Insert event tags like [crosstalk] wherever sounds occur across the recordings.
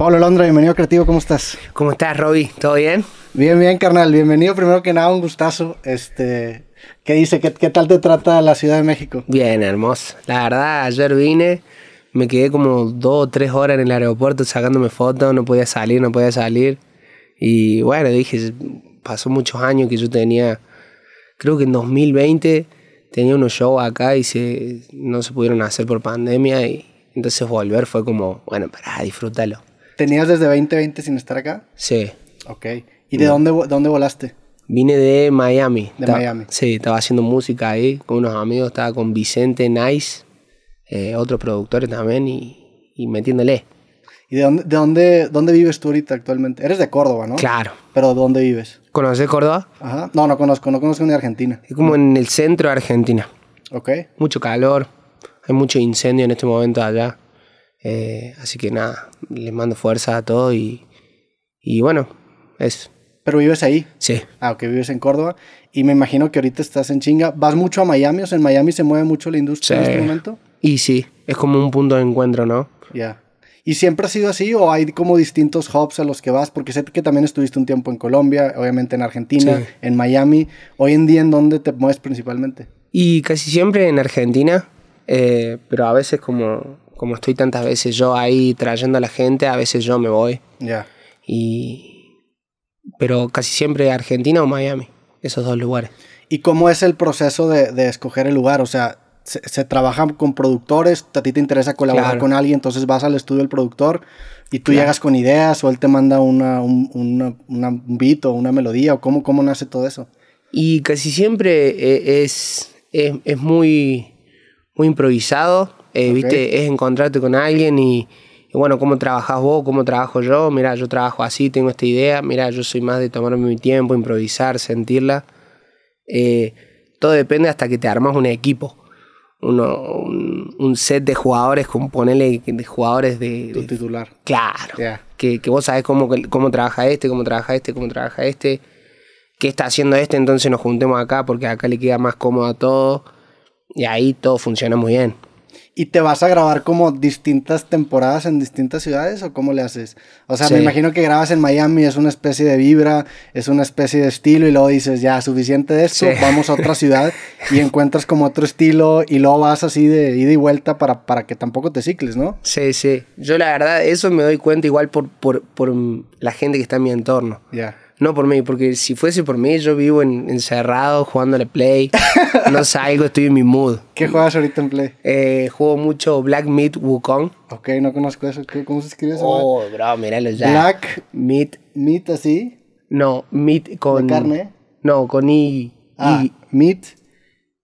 Pablo Londra, bienvenido Creativo, ¿cómo estás? ¿Cómo estás, Roby? ¿Todo bien? Bien, bien, carnal. Bienvenido primero que nada, un gustazo. Este, ¿Qué dice? ¿Qué, tal te trata la Ciudad de México? Bien, hermoso. La verdad, ayer vine, me quedé como dos o tres horas en el aeropuerto sacándome fotos, no podía salir, no podía salir. Y bueno, dije, pasó muchos años que yo tenía, creo que en 2020 tenía unos shows acá y no se pudieron hacer por pandemia y entonces volver fue como, bueno, para disfrútalo. ¿Tenías desde 2020 sin estar acá? Sí. Ok. ¿Y de dónde, dónde volaste? Vine de Miami. De Miami. Sí, estaba haciendo música ahí con unos amigos, estaba con Vicente Nice, eh, otros productores también, y, metiéndole. ¿Y de dónde, dónde, vives tú ahorita actualmente? Eres de Córdoba, ¿no? Claro. ¿Pero dónde vives? ¿Conoces Córdoba? Ajá. No, no conozco, no conozco ni Argentina. Es como en el centro de Argentina. Ok. Mucho calor, hay mucho incendio en este momento allá. Eh, así que nada, les mando fuerza a todo y, bueno, es. ¿Pero vives ahí? Sí. Ah, vives en Córdoba. Y me imagino que ahorita estás en chinga. ¿Vas mucho a Miami? O sea, en Miami se mueve mucho la industria en este momento. Y sí, es como un punto de encuentro, ¿no? Ya. ¿Y siempre ha sido así o hay como distintos hubs a los que vas? Porque sé que también estuviste un tiempo en Colombia, obviamente en Argentina, en Miami. Hoy en día, ¿en dónde te mueves principalmente? Y casi siempre en Argentina, eh, pero a veces como como estoy tantas veces yo ahí trayendo a la gente, a veces yo me voy. Ya. Y. Pero casi siempre Argentina o Miami, esos dos lugares. ¿Y cómo es el proceso de, de escoger el lugar? O sea, se, trabaja con productores, a ti te interesa colaborar con alguien, entonces vas al estudio del productor y tú llegas con ideas o él te manda una, un, una, una, un beat o una melodía o cómo, cómo nace todo eso. Y casi siempre eh, es, es, es muy, muy improvisado eh, ¿Viste? Es encontrarte con alguien y, bueno, ¿cómo trabajas vos? ¿Cómo trabajo yo? Mira, yo trabajo así, tengo esta idea. Mira, yo soy más de tomarme mi tiempo, improvisar, sentirla. Eh, todo depende hasta que te armas un equipo. un, set de jugadores, como jugadores de. titular. Claro. Que, vos sabés cómo, cómo trabaja este, cómo trabaja este, cómo trabaja este. ¿Qué está haciendo este? Entonces nos juntemos acá porque acá le queda más cómodo a todo. Y ahí todo funciona muy bien. ¿Y te vas a grabar como distintas temporadas en distintas ciudades o cómo le haces? O sea, me imagino que grabas en Miami, es una especie de vibra, es una especie de estilo y luego dices, ya, suficiente de esto, vamos a otra ciudad y [laughs] encuentras como otro estilo y luego vas así de ida y vuelta para, para que tampoco te cicles, ¿no? Sí, sí. Yo la verdad, eso me doy cuenta igual por, la gente que está en mi entorno. Ya. No por mí, porque si fuese por mí, yo vivo encerrado jugando a Play. no [laughs] salgo, estoy en mi mood. ¿Qué juegas ahorita en Play? Eh, juego mucho Black Meat Wukong. Ok, no conozco eso. ¿Cómo se escribe eso? Oh, bro, míralo ya. Black Meat. ¿Meat así? No, meat con. ¿De carne? No, con I. Ah, meat.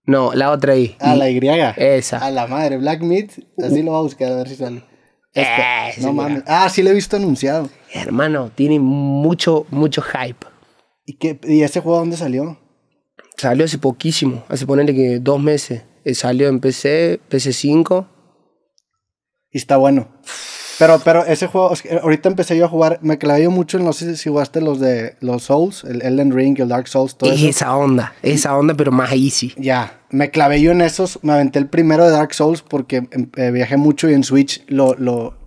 No, la otra I. Ah, la Y. Esa. A la madre, Black Meat. Así lo va a buscar, a ver si sale. Eh, no mames. Ah, sí lo he visto anunciado hermano, tiene mucho, mucho hype. ¿Y, qué, y ese juego dónde salió? Salió hace poquísimo, hace ponerle que dos meses. Eh, salió en PC, PC5. Y está bueno. Pero, pero ese juego, eh, ahorita empecé yo a jugar, me clavé mucho en, no sé si jugaste los de los Souls, el Elden Ring, el Dark Souls, todo es Esa onda, esa onda, pero más easy. Ya, me clavé yo en esos, me aventé el primero de Dark Souls porque em, eh, viajé mucho y en Switch lo,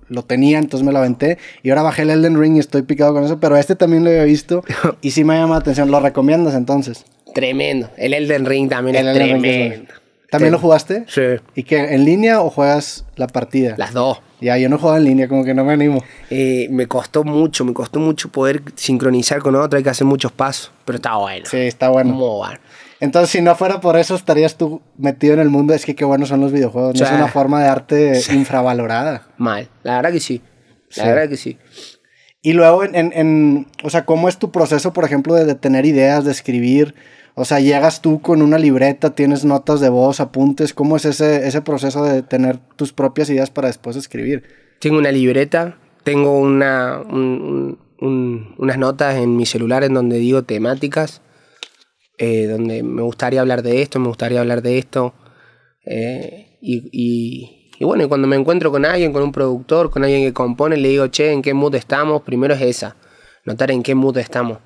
lo tenía, entonces me lo aventé. Y ahora bajé el Elden Ring y estoy picado con eso, pero este también lo había visto [laughs] y sí me llamado la atención. ¿Lo recomiendas entonces? Tremendo. El Elden Ring también es tremendo. ¿También lo jugaste? Sí. ¿Y qué? ¿En línea o juegas la partida? Las dos. Ya, yo no juego en línea, como que no me animo. Eh, me costó mucho, me costó mucho poder sincronizar con otra hay que hacer muchos pasos, pero está bueno. Sí, está bueno. bueno. Entonces, si no fuera por eso, estarías tú metido en el mundo. Es que qué buenos son los videojuegos. No es una forma de arte infravalorada. Mal, la verdad que sí. La verdad que sí. Y luego, o sea, ¿cómo es tu proceso, por ejemplo, de, tener ideas, de escribir? O sea, llegas tú con una libreta, tienes notas de voz, apuntes. ¿Cómo es ese, ese proceso de tener tus propias ideas para después escribir? Tengo una libreta, tengo una, unas notas en mi celular en donde digo temáticas eh, donde me gustaría hablar de esto, me gustaría hablar de esto. Eh, y, y, bueno, cuando me encuentro con alguien, con un productor, con alguien que compone, le digo, che, ¿en qué mood estamos? Primero es esa, notar en qué mood estamos.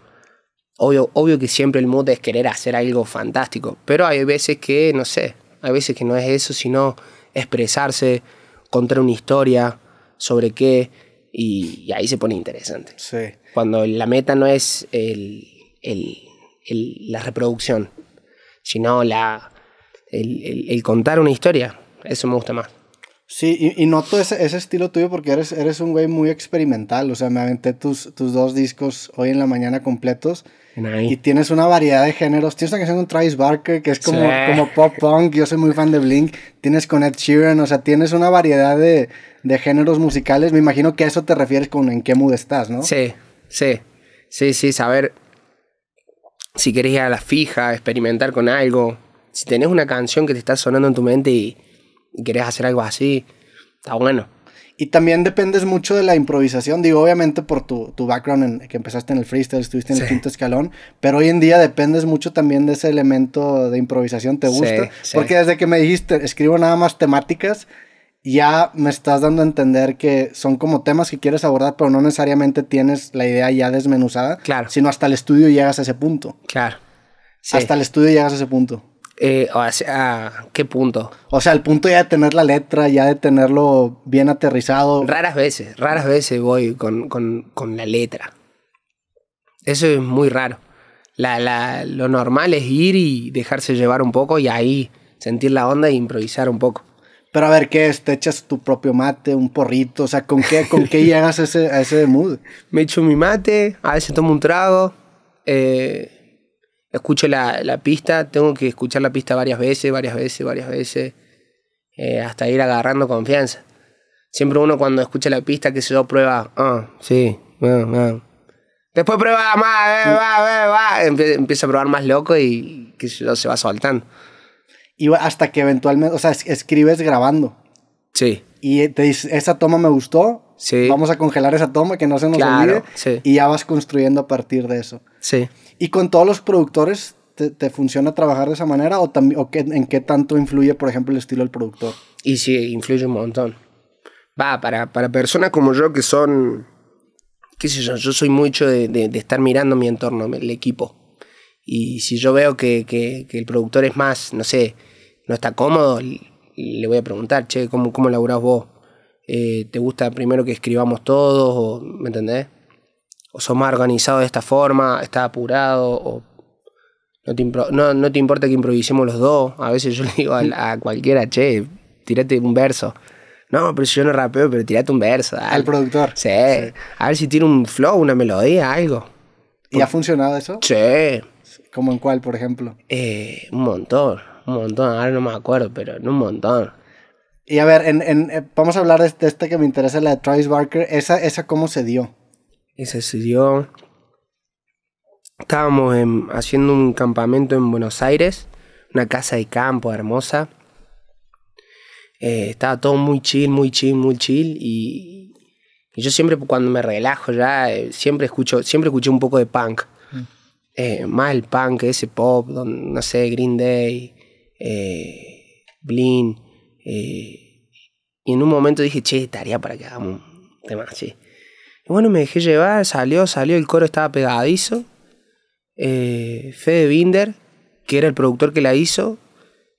Obvio, obvio que siempre el mood es querer hacer algo fantástico, pero hay veces que, no sé, hay veces que no es eso, sino expresarse, contar una historia sobre qué, y, ahí se pone interesante. Sí. Cuando la meta no es el la reproducción, sino la, el, contar una historia. Eso me gusta más. Sí, y, noto ese, estilo tuyo porque eres, eres un güey muy experimental. O sea, me aventé tus, tus dos discos hoy en la mañana completos. Y tienes una variedad de géneros. Tienes que canción con Travis Barker, que es como, como pop punk. Yo soy muy fan de Blink. Tienes con Ed Sheeran. O sea, tienes una variedad de, de géneros musicales. Me imagino que a eso te refieres con en qué mood estás, ¿no? Sí, sí. Sí, sí, saber si querés ir a la fija, experimentar con algo, si tenés una canción que te está sonando en tu mente y, quieres querés hacer algo así, está bueno. Y también dependes mucho de la improvisación. Digo, obviamente por tu, background, en, que empezaste en el freestyle, estuviste en el quinto escalón, pero hoy en día dependes mucho también de ese elemento de improvisación. ¿Te gusta? Sí, sí. Porque desde que me dijiste, escribo nada más temáticas, ya me estás dando a entender que son como temas que quieres abordar, pero no necesariamente tienes la idea ya desmenuzada, claro. sino hasta el estudio llegas a ese punto. Claro. Hasta el estudio llegas a ese punto. Eh, o sea, ¿qué punto? O sea, el punto ya de tener la letra, ya de tenerlo bien aterrizado. Raras veces, raras veces voy con, la letra. Eso es muy raro. La, la, lo normal es ir y dejarse llevar un poco y ahí sentir la onda e improvisar un poco. Pero a ver, ¿qué es? ¿Te echas tu propio mate, un porrito? O sea, ¿con qué, con qué [laughs] llegas a ese, a ese mood? Me echo mi mate, a veces tomo un trago, eh, escucho la, la, pista, tengo que escuchar la pista varias veces, varias veces, varias veces, eh, hasta ir agarrando confianza. Siempre uno cuando escucha la pista, que se lo prueba, ah, sí, bueno, ah, bueno. Ah. Después prueba más, eh, va, va, va. Empieza a probar más loco y que se va soltando. Y hasta que eventualmente, o sea, escribes grabando. Sí. Y te dices, esa toma me gustó, Sí. Vamos a congelar esa toma que no se nos olvide. Y ya vas construyendo a partir de eso. Sí. ¿Y con todos los productores te, funciona trabajar de esa manera? ¿O, o en qué tanto influye, por ejemplo, el estilo del productor? Y sí, influye un montón. Va, para, para personas como yo que son. ¿Qué sé yo? Yo soy mucho de, de estar mirando mi entorno, el equipo. Y si yo veo que, el productor es más, no sé, no está cómodo, le voy a preguntar, che, ¿cómo, cómo laburás vos? Eh, ¿Te gusta primero que escribamos todos? ¿Me entendés? ¿O sos más organizado de esta forma? está apurado? ¿O no te, no, te, importa que improvisemos los dos? A veces yo le digo a, cualquiera, che, tirate un verso. No, pero si yo no rapeo, pero tirate un verso. Al productor. sí. A ver si tiene un flow, una melodía, algo. ¿Y ha funcionado eso? Sí. ¿Como en cuál, por ejemplo? Eh, un montón, un montón, ahora no me acuerdo, pero un montón. Y a ver, eh, vamos a hablar de esta que me interesa, la de Travis Barker. ¿Esa, esa cómo se dio? Esa se dio... Estábamos haciendo un campamento en Buenos Aires, una casa de campo hermosa. Eh, estaba todo muy chill, muy chill, muy chill. Y, yo siempre cuando me relajo ya, siempre escucho, siempre escuché un poco de punk. Eh, más el punk, ese pop, no sé, Green Day, eh, Blin eh, y en un momento dije, che, estaría para que hagamos un tema así. bueno, me dejé llevar, salió, salió, el coro estaba pegadizo. Fede Binder, que era el productor que la hizo,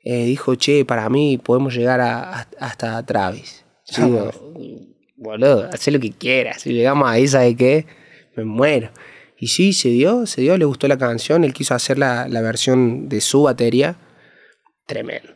dijo, che, para mí podemos llegar hasta Travis. Digo, boludo, haz lo que quieras. Si llegamos a esa de que Me muero. Y sí, se dio, se dio, le gustó la canción, él quiso hacer la, versión de su batería. Tremendo.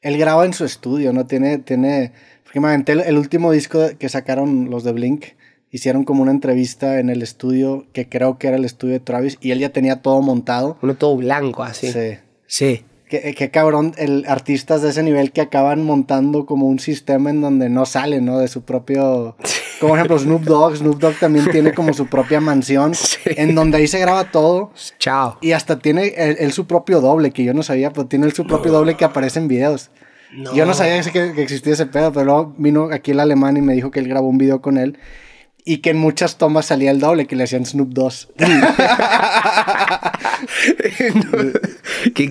Él graba en su estudio, ¿no? Tiene, tiene, el, último disco que sacaron los de Blink, hicieron como una entrevista en el estudio, que creo que era el estudio de Travis, y él ya tenía todo montado. Uno todo blanco, así. Sí. Sí. Qué, eh, cabrón, el, artistas de ese nivel que acaban montando como un sistema en donde no sale ¿no? De su propio... Como ejemplo Snoop Dogg. Snoop Dogg también [laughs] tiene como su propia mansión en donde ahí se graba todo. Chao. Y hasta tiene él, su propio doble, que yo no sabía, pero tiene él su propio doble que aparece en videos. Yo no sabía que, existía ese pedo, pero luego vino aquí el alemán y me dijo que él grabó un video con él y que en muchas tomas salía el doble que le hacían Snoop 2. [laughs] Qué el boludo. Qué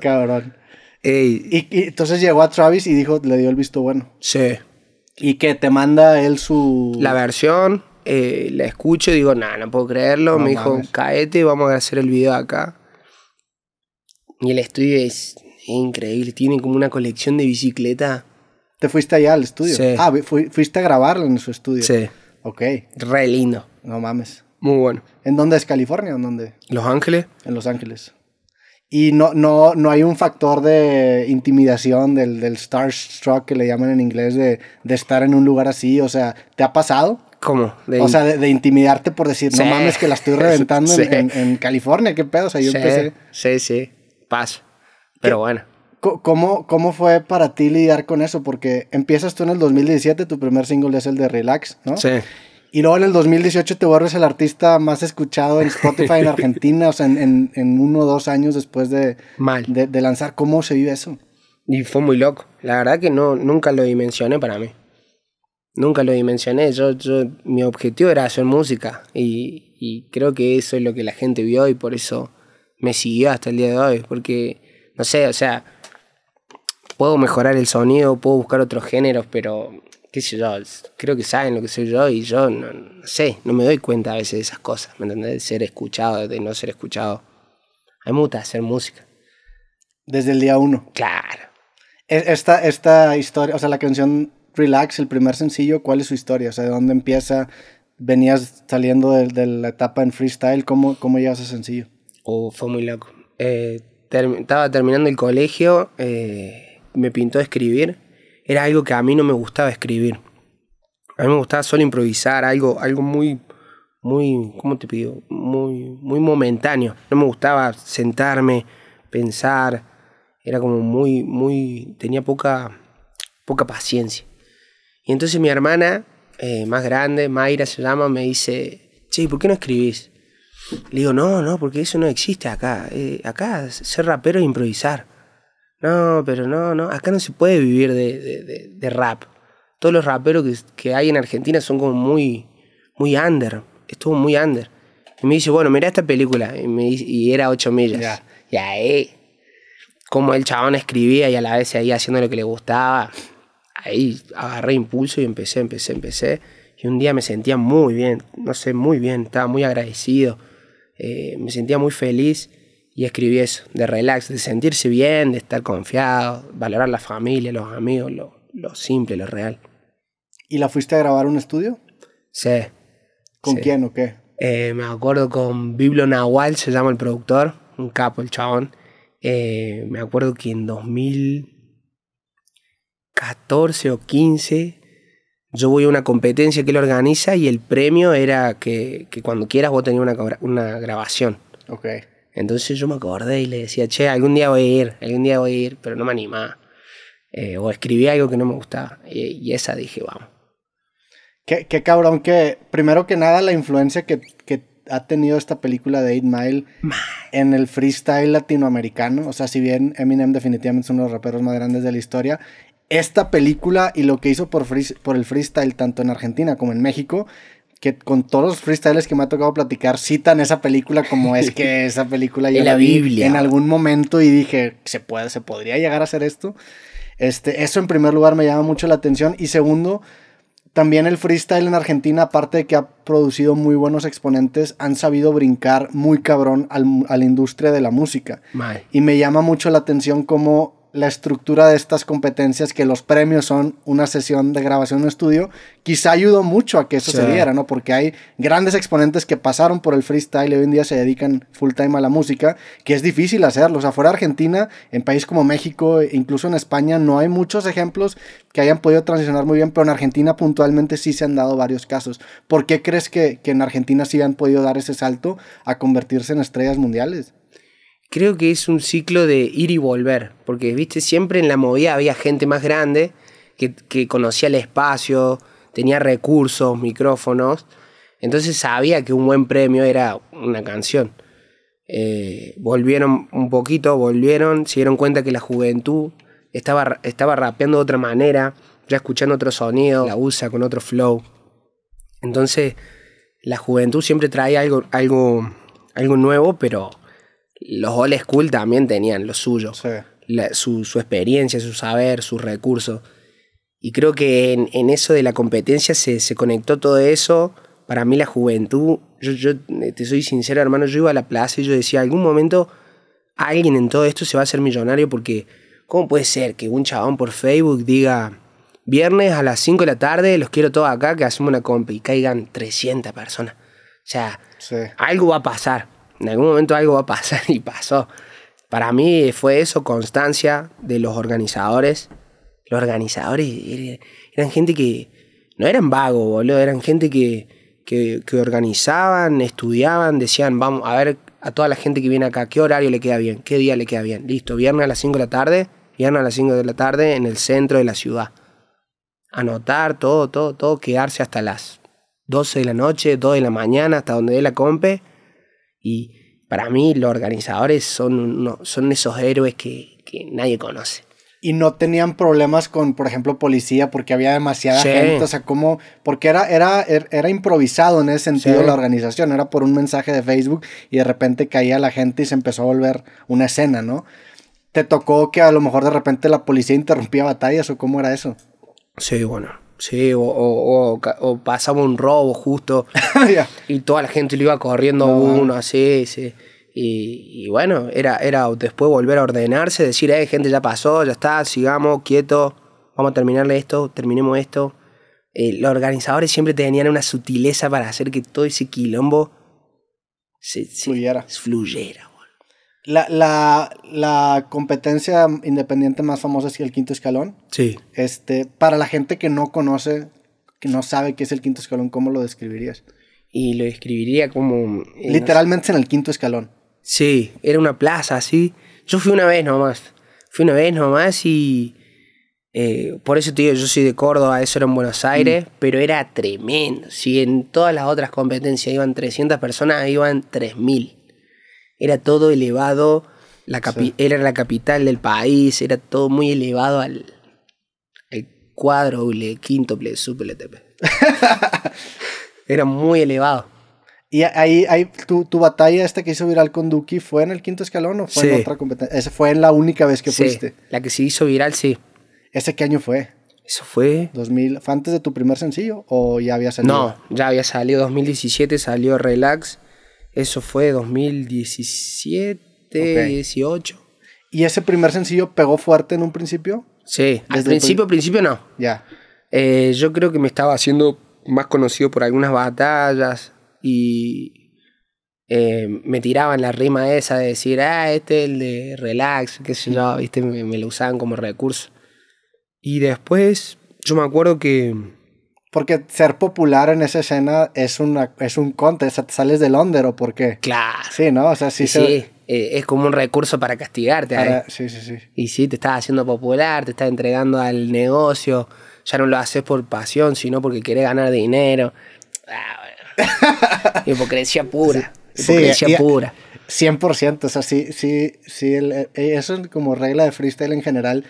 cabrón. Y, y, entonces llegó a Travis y dijo, le dio el visto bueno. Sí. Y que te manda él su... La versión, eh, la escucho y digo, nah, no puedo creerlo. me dijo, caete, vamos a hacer el video acá. Y el estudio es increíble. Tiene como una colección de bicicleta. ¿Te fuiste allá al estudio? Ah, fuiste a grabarlo en su estudio. Sí. Ok. Re lindo. No mames. Muy bueno. ¿En dónde es California? ¿En dónde? Los Ángeles. En Los Ángeles. Y no, no, no hay un factor de intimidación del, del starstruck que le llaman en inglés de, estar en un lugar así. O sea, ¿te ha pasado? ¿Cómo? o sea, de, intimidarte por decir, no mames, que la estoy [laughs] reventando en, California, qué pedo. O sea, yo sí. empecé. Sí, sí, paz. Pero bueno. ¿Cómo, ¿Cómo fue para ti lidiar con eso? Porque empiezas tú en el 2017, tu primer single es el de Relax, ¿no? Sí. Y luego en el 2018 te vuelves el artista más escuchado en Spotify en [laughs] Argentina, o sea, en, uno o dos años después de, de, lanzar. ¿Cómo se vive eso? Y fue muy loco. La verdad que no, nunca lo dimensioné para mí. Nunca lo dimensioné. Yo, yo, mi objetivo era hacer música y, y creo que eso es lo que la gente vio y por eso me siguió hasta el día de hoy. Porque, no sé, o sea, puedo mejorar el sonido, puedo buscar otros géneros, pero qué sé yo, creo que saben lo que soy yo y yo no, sé, no me doy cuenta a veces de esas cosas, ¿me entendés? De ser escuchado, de no ser escuchado. A mí hacer música. Desde el día uno. Claro. E-, esta, esta historia, o sea, la canción Relax, el primer sencillo, ¿cuál es su historia? O sea, ¿de dónde empieza? ¿Venías saliendo de, la etapa en freestyle? ¿Cómo, cómo llegas a ese sencillo? o oh, fue muy loco. Eh, estaba terminando el colegio, eh, me pintó escribir era algo que a mí no me gustaba escribir. A mí me gustaba solo improvisar, algo, algo muy, muy, ¿cómo te pido? Muy, muy momentáneo. No me gustaba sentarme, pensar. Era como muy, muy, tenía poca, poca paciencia. Y entonces mi hermana, eh, más grande, Mayra se llama, me dice, che, ¿por qué no escribís? Le digo, no, no, porque eso no existe acá. Eh, acá ser rapero es improvisar no, pero no, no, acá no se puede vivir de, rap. Todos los raperos que, hay en Argentina son como muy, muy under, estuvo muy under. Y me dice, bueno, mira esta película, y, me y era 8 millas. Y ahí, Como el chabón escribía y a la vez ahí haciendo lo que le gustaba. Ahí agarré impulso y empecé, empecé, empecé. Y un día me sentía muy bien, no sé, muy bien, estaba muy agradecido. Eh, me sentía muy feliz y escribí eso, de relax, de sentirse bien, de estar confiado, valorar la familia, los amigos, lo, lo simple, lo real. ¿Y la fuiste a grabar a un estudio? Sí. ¿Con quién o qué? Eh, me acuerdo con Biblo Nahual, se llama el productor, un capo el chabón. Eh, me acuerdo que en 2014 o 15 yo voy a una competencia que él organiza y el premio era que, cuando quieras vos tenías una, una grabación. Okay. Entonces yo me acordé y le decía, che, algún día voy a ir, algún día voy a ir, pero no me animaba. Eh, o escribía algo que no me gustaba. Y, esa dije, vamos. Qué, cabrón que, primero que nada, la influencia que, que ha tenido esta película de 8 Mile en el freestyle latinoamericano. O sea, si bien Eminem definitivamente es uno de los raperos más grandes de la historia, esta película y lo que hizo por, por el freestyle tanto en Argentina como en México que con todos los freestyles que me ha tocado platicar citan esa película como es que [laughs] esa película ya la, Biblia. en algún momento y dije, se puede, se podría llegar a hacer esto. Este, eso en primer lugar me llama mucho la atención y segundo, también el freestyle en Argentina, aparte de que ha producido muy buenos exponentes, han sabido brincar muy cabrón a la industria de la música. Y me llama mucho la atención cómo la estructura de estas competencias, que los premios son una sesión de grabación en un estudio, quizá ayudó mucho a que eso se diera, ¿no? Porque hay grandes exponentes que pasaron por el freestyle y hoy en día se dedican full time a la música, que es difícil hacerlo. O sea, fuera de Argentina, en países como México, e incluso en España, no hay muchos ejemplos que hayan podido transicionar muy bien, pero en Argentina puntualmente sí se han dado varios casos. ¿Por qué crees que en Argentina sí han podido dar ese salto a convertirse en estrellas mundiales? creo que es un ciclo de ir y volver, porque, viste, siempre en la movida había gente más grande que, conocía el espacio, tenía recursos, micrófonos, entonces sabía que un buen premio era una canción. Eh, volvieron un poquito, volvieron, se dieron cuenta que la juventud estaba, estaba rapeando de otra manera, ya escuchando otro sonido, la usa con otro flow. Entonces, la juventud siempre trae algo, algo, algo nuevo, pero los old school también tenían lo suyo. su, experiencia, su saber, sus recursos. Y creo que en, eso de la competencia se, conectó todo eso. Para mí la juventud, yo, eh, te soy sincero hermano, yo iba a la plaza y yo decía, algún momento alguien en todo esto se va a hacer millonario porque ¿cómo puede ser que un chabón por Facebook diga, viernes a las 5 de la tarde los quiero todos acá que hacemos una compa y caigan 300 personas? O sea, algo va a pasar en algún momento algo va a pasar [laughs] y pasó. Para mí fue eso, constancia de los organizadores. Los organizadores eran gente que no eran vagos, boludo, eran gente que, que, organizaban, estudiaban, decían, vamos a ver a toda la gente que viene acá, qué horario le queda bien, qué día le queda bien. Listo, viernes a las 5 de la tarde, viernes a las 5 de la tarde en el centro de la ciudad. Anotar todo, todo, todo, quedarse hasta las 12 de la noche, 2 de la mañana, hasta donde dé la compe y para mí los organizadores son, son esos héroes que, que, nadie conoce. Y no tenían problemas con, por ejemplo, policía porque había demasiada gente. O sea, como, porque era, era, er, era improvisado en ese sentido la organización. Era por un mensaje de Facebook y de repente caía la gente y se empezó a volver una escena, ¿no? ¿Te tocó que a lo mejor de repente la policía interrumpía batallas o cómo era eso? Sí, bueno, Sí, o, o, un robo justo [laughs] y toda la gente lo iba corriendo uno, así, Y, bueno, era, era después volver a ordenarse, decir, eh, gente, ya pasó, ya está, sigamos, quieto, vamos a terminarle esto, terminemos esto. Eh, los organizadores siempre tenían una sutileza para hacer que todo ese quilombo se, fluyera. La, la, la, competencia independiente más famosa es el quinto escalón. Sí. Este, para la gente que no conoce, que no sabe qué es el quinto escalón, ¿cómo lo describirías? Y lo describiría como... Literalmente en el quinto escalón. Sí, era una plaza así. Yo fui una vez nomás. Fui una vez nomás y... Eh, por eso te yo soy de Córdoba, eso era en Buenos Aires, mm. pero era tremendo. Si en todas las otras competencias iban 300 personas, iban 3000. Era todo elevado, la era la capital del país, era todo muy elevado al, al el super LTP. era muy elevado. Y ahí, tu, batalla esta que hizo viral con Duki fue en el quinto escalón o fue en otra competencia? Esa fue en la única vez que sí, La que se hizo viral, sí. ¿Ese qué año fue? Eso fue. 2000, ¿Fue antes de tu primer sencillo o ya había salido? No, ya había salido. 2017 salió Relax. Eso fue 2017, 18. ¿Y ese primer sencillo pegó fuerte en un principio? Sí, al principio, principio no. Ya. Eh, yo creo que me estaba haciendo más conocido por algunas batallas y eh, me tiraban la rima esa de decir, ah, este es el de relax, qué sé yo, viste, me lo usaban como recurso. Y después yo me acuerdo que porque ser popular en esa escena es, una, es un sea, te sales de Londres, o por qué. Claro. Sí, ¿no? O sea, sí. Eh, es como un recurso para castigarte. ¿eh? Sí, sí, sí. Y sí, te estás haciendo popular, te estás entregando al negocio. Ya no lo haces por pasión, sino porque quieres ganar dinero. Ah, [laughs] Hipocresía pura. Hipocresía pura. 100%, o sea, sí, sí, sí, eso eh, es como regla de freestyle en general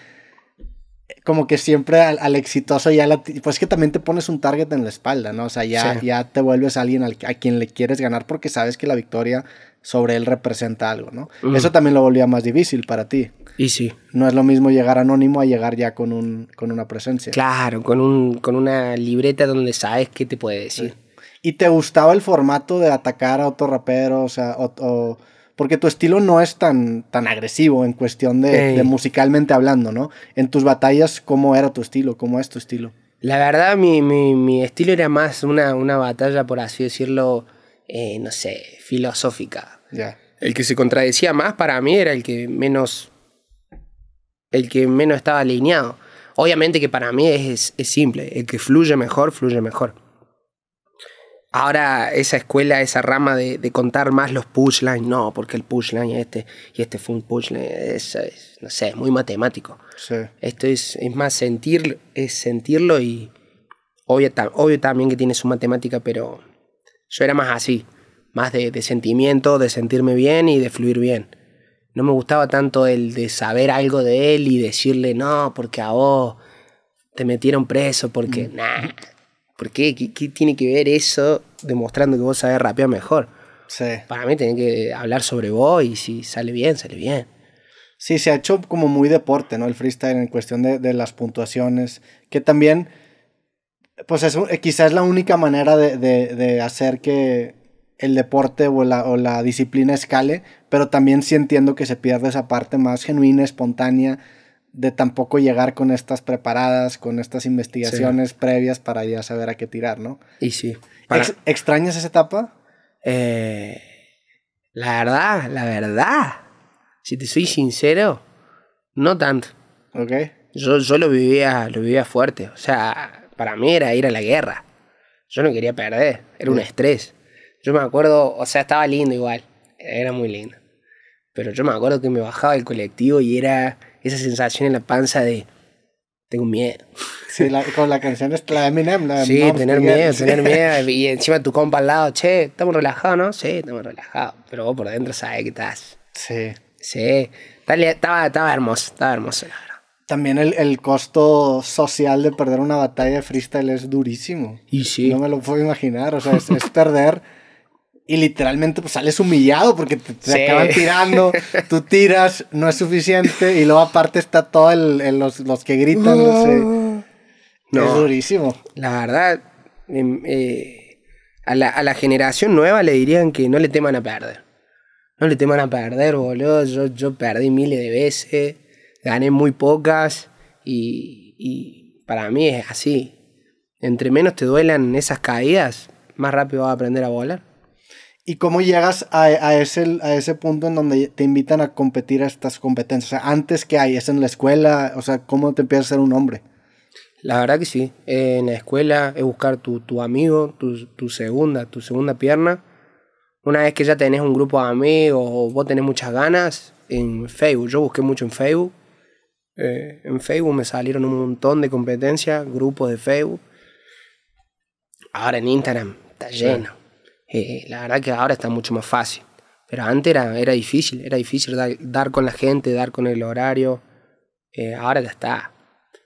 como que siempre al, exitoso ya la, pues que también te pones un target en la espalda, ¿no? O sea, ya, ya te vuelves alguien a quien le quieres ganar porque sabes que la victoria sobre él representa algo, ¿no? Eso también lo volvía más difícil para ti. Y sí. No es lo mismo llegar anónimo a llegar ya con, un, con una presencia. Claro, con, un, con una libreta donde sabes qué te puede decir. ¿Y te gustaba el formato de atacar a otro rapero, o sea, o porque tu estilo no es tan, tan agresivo en cuestión de, musicalmente hablando, ¿no? En tus batallas, ¿cómo era tu estilo? ¿Cómo es tu estilo? La verdad, mi, estilo era más una, una, batalla, por así decirlo, eh, no sé, filosófica. El que se contradecía más para mí era el que menos, el que menos estaba alineado. Obviamente que para mí es, es simple, el que fluye mejor, fluye mejor. Ahora esa escuela, esa rama de, contar más los pushlines, no, porque el es este y este fue un pushline, es, no sé, es muy matemático. Sí. Esto es, es más sentir, es sentirlo y obvio, obvio, también que tiene su matemática, pero yo era más así, más de, sentimiento, de sentirme bien y de fluir bien. No me gustaba tanto el de saber algo de él y decirle, no, porque a vos te metieron preso, porque mm. ¿Por qué? qué? tiene que ver eso demostrando que vos sabes rapear mejor? Sí. Para mí tiene que hablar sobre vos y si sale bien, sale bien. Sí, se ha hecho como muy deporte, ¿no? El freestyle en cuestión de, las puntuaciones, que también, pues es eh, quizás la única manera de, de, hacer que el deporte o la, o la disciplina escale, pero también sí entiendo que se pierde esa parte más genuina, espontánea, de tampoco llegar con estas preparadas, con estas investigaciones previas para ya saber a qué tirar, ¿no? Y sí. ¿Extrañas esa etapa? Eh, la verdad, la verdad. Si te soy sincero, no tanto. Ok. Yo, yo lo, vivía, lo vivía fuerte. O sea, para mí era ir a la guerra. Yo no quería perder. Era un estrés. Yo me acuerdo, o sea, estaba lindo igual. Era muy lindo. Pero yo me acuerdo que me bajaba el colectivo y era esa sensación en la panza de tengo miedo. Sí, con la canción es la Eminem. sí, tener miedo, tener miedo. Y [laughs] encima tu compa al lado, che, estamos relajados, ¿no? Sí, estamos relajados. Pero vos por dentro sabes que estás. Sí. Sí. estaba, estaba hermoso, estaba hermoso, la verdad. También el, el, costo social de perder una batalla de freestyle es durísimo. Y sí. No me lo puedo imaginar. O sea, es, es perder y literalmente pues, sales humillado porque te, acaban tirando, [laughs] tú tiras, no es suficiente y luego aparte está todo el, los, que gritan. No Es durísimo. La verdad, em, eh, a, la, a, generación nueva le dirían que no le teman a perder. No le teman a perder, boludo. Yo, yo perdí miles de veces, gané muy pocas y, y para mí es así. Entre menos te duelan esas caídas, más rápido vas a aprender a volar. ¿Y cómo llegas a, ese, a ese punto en donde te invitan a competir a estas competencias? antes que hay, es en la escuela, o sea, ¿cómo te empiezas a ser un hombre? La verdad que sí, en la escuela es buscar tu, amigo, tu, segunda, tu segunda pierna. Una vez que ya tenés un grupo de amigos o vos tenés muchas ganas, en Facebook, yo busqué mucho en Facebook. Eh, en Facebook me salieron un montón de competencias, grupos de Facebook. Ahora en Instagram está lleno. Eh, la verdad que ahora está mucho más fácil. Pero antes era, era difícil, era difícil dar, con la gente, dar con el horario. Eh, ahora ya está.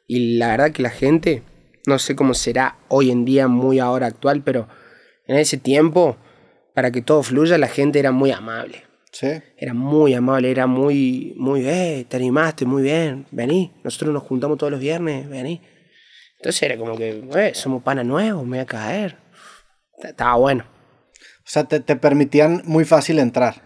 Y la verdad que la gente, no sé cómo será hoy en día, muy ahora actual, pero en ese tiempo, para que todo fluya, la gente era muy amable. ¿Sí? Era muy amable, era muy, muy, eh, te animaste, muy bien, vení. Nosotros nos juntamos todos los viernes, vení. Entonces era como que, eh, somos pana nuevos, me voy a caer. Estaba bueno. O sea, te, permitían muy fácil entrar.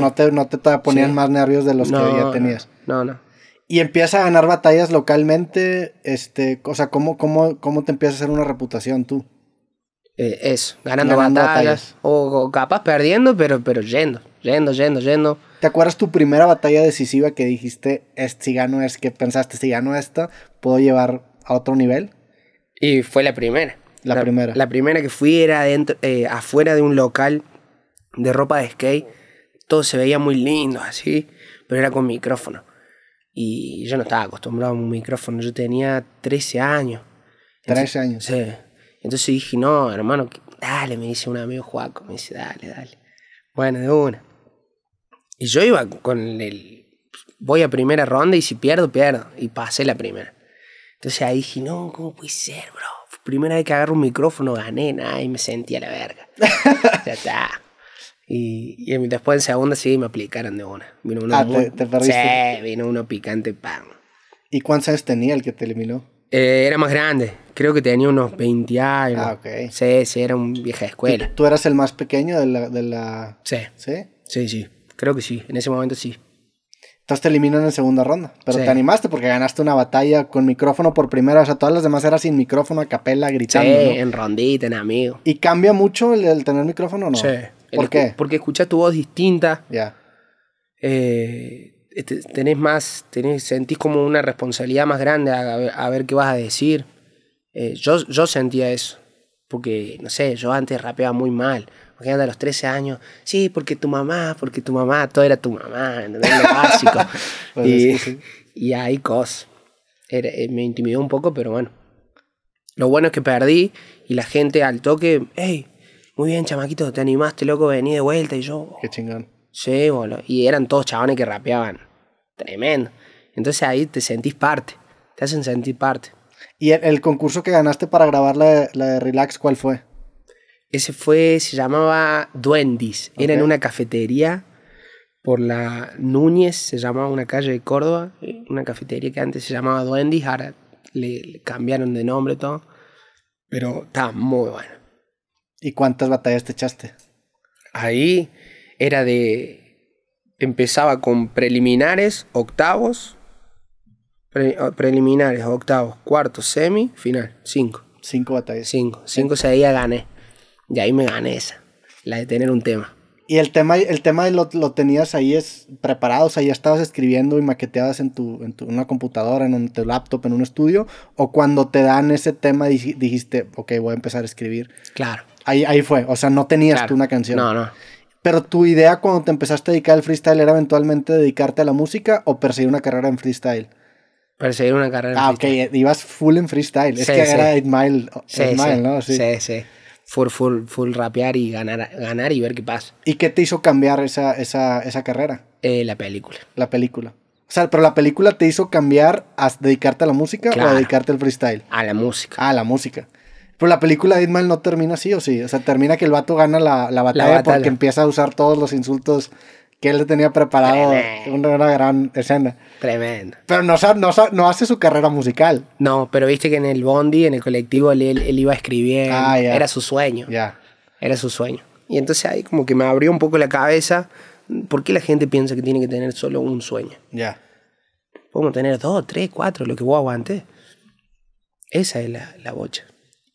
no, te, ponían más nervios de los que ya tenías. No, no. Y empieza a ganar batallas localmente. Este, o sea, ¿cómo, cómo, te empieza a hacer una reputación tú? Eh, eso, ganando, batallas. O, capaz perdiendo, pero, pero yendo, yendo, yendo, yendo. ¿Te acuerdas tu primera batalla decisiva que dijiste, es, si gano es, que pensaste, si gano esta, puedo llevar a otro nivel? Y fue la primera. La, primera. La primera que fui era dentro, eh, afuera de un local de ropa de skate. Todo se veía muy lindo así, pero era con micrófono. Y yo no estaba acostumbrado a un micrófono, yo tenía 13 años. 13 años. Sí. Entonces dije, no, hermano, dale, me dice un amigo Juaco, me dice, dale, dale. Bueno, de una. Y yo iba con el. Voy a primera ronda y si pierdo, pierdo. Y pasé la primera. Entonces ahí dije, no, ¿cómo puede ser, bro? primera vez que agarro un micrófono gané nada y me sentía la verga. [laughs] ya está. Y, después en segunda sí me aplicaron de una. Vino uno ah, te, vino uno picante, pan. ¿Y cuántos años tenía el que te eliminó? Eh, era más grande, creo que tenía unos 20 años. Ah, Sí, sí, era un vieja escuela. ¿Tú eras el más pequeño de la...? De la... ¿Sí? Sí, sí, creo que sí, en ese momento sí. Entonces te eliminan en segunda ronda. Pero te animaste porque ganaste una batalla con micrófono por primera. O sea, todas las demás eran sin micrófono, a capela, gritando. Sí, en rondita, en amigo. ¿Y cambia mucho el, tener micrófono o no? Sí. ¿Por qué? Porque escuchas tu voz distinta. Ya. Eh, este, tenés más, tenés, sentís como una responsabilidad más grande a, ver, qué vas a decir. Eh, yo, yo sentía eso. Porque, no sé, yo antes rapeaba muy mal porque anda a los 13 años, sí, porque tu mamá, porque tu mamá, todo era tu mamá, Lo básico. [laughs] y, y ahí cos. Eh, me intimidó un poco, pero bueno. Lo bueno es que perdí y la gente al toque, hey, muy bien, chamaquito, te animaste, loco, vení de vuelta. Y yo. Qué chingón. Sí, boludo. Y eran todos chavones que rapeaban. Tremendo. Entonces ahí te sentís parte. Te hacen sentir parte. ¿Y el, concurso que ganaste para grabar la de Relax, cuál fue? Ese fue, se llamaba Duendis. Era en una cafetería por la Núñez, se llamaba una calle de Córdoba. Una cafetería que antes se llamaba Duendis, ahora le, cambiaron de nombre todo. Pero estaba muy bueno. ¿Y cuántas batallas te echaste? Ahí era de. Empezaba con preliminares, octavos. preliminares, octavos, cuarto, semi, final. Cinco. Cinco batallas. Cinco. Cinco había gané. Y ahí me gané esa, la de tener un tema. Y el tema, el tema lo, lo tenías ahí es preparado, o sea, ya estabas escribiendo y maqueteabas en tu, en tu una computadora, en, un, tu laptop, en un estudio, o cuando te dan ese tema dijiste, ok, voy a empezar a escribir. Claro. Ahí, ahí fue, o sea, no tenías tú una canción. No, no. Pero tu idea cuando te empezaste a dedicar al freestyle era eventualmente dedicarte a la música o perseguir una carrera en freestyle. Perseguir una carrera en freestyle. Ah, ok, ibas full en freestyle. es que era 8 Mile, mile ¿no? Sí, sí full, full, rapear y ganar, ganar y ver qué pasa. ¿Y qué te hizo cambiar esa, esa, carrera? Eh, la película. La película. O sea, pero la película te hizo cambiar a dedicarte a la música o a dedicarte al freestyle. A la música. A ah, la música. Pero la película de mal no termina así o sí. O sea, termina que el vato gana la, la batalla, porque empieza a usar todos los insultos que él tenía preparado una, gran escena. Tremendo. Pero no, no, hace su carrera musical. No, pero viste que en el Bondi, en el colectivo, él, iba a escribir. Ah, Era su sueño. Ya. Era su sueño. Y entonces ahí como que me abrió un poco la cabeza. ¿Por qué la gente piensa que tiene que tener solo un sueño? Ya. Podemos tener dos, tres, cuatro, lo que vos aguantes. Esa es la, la bocha.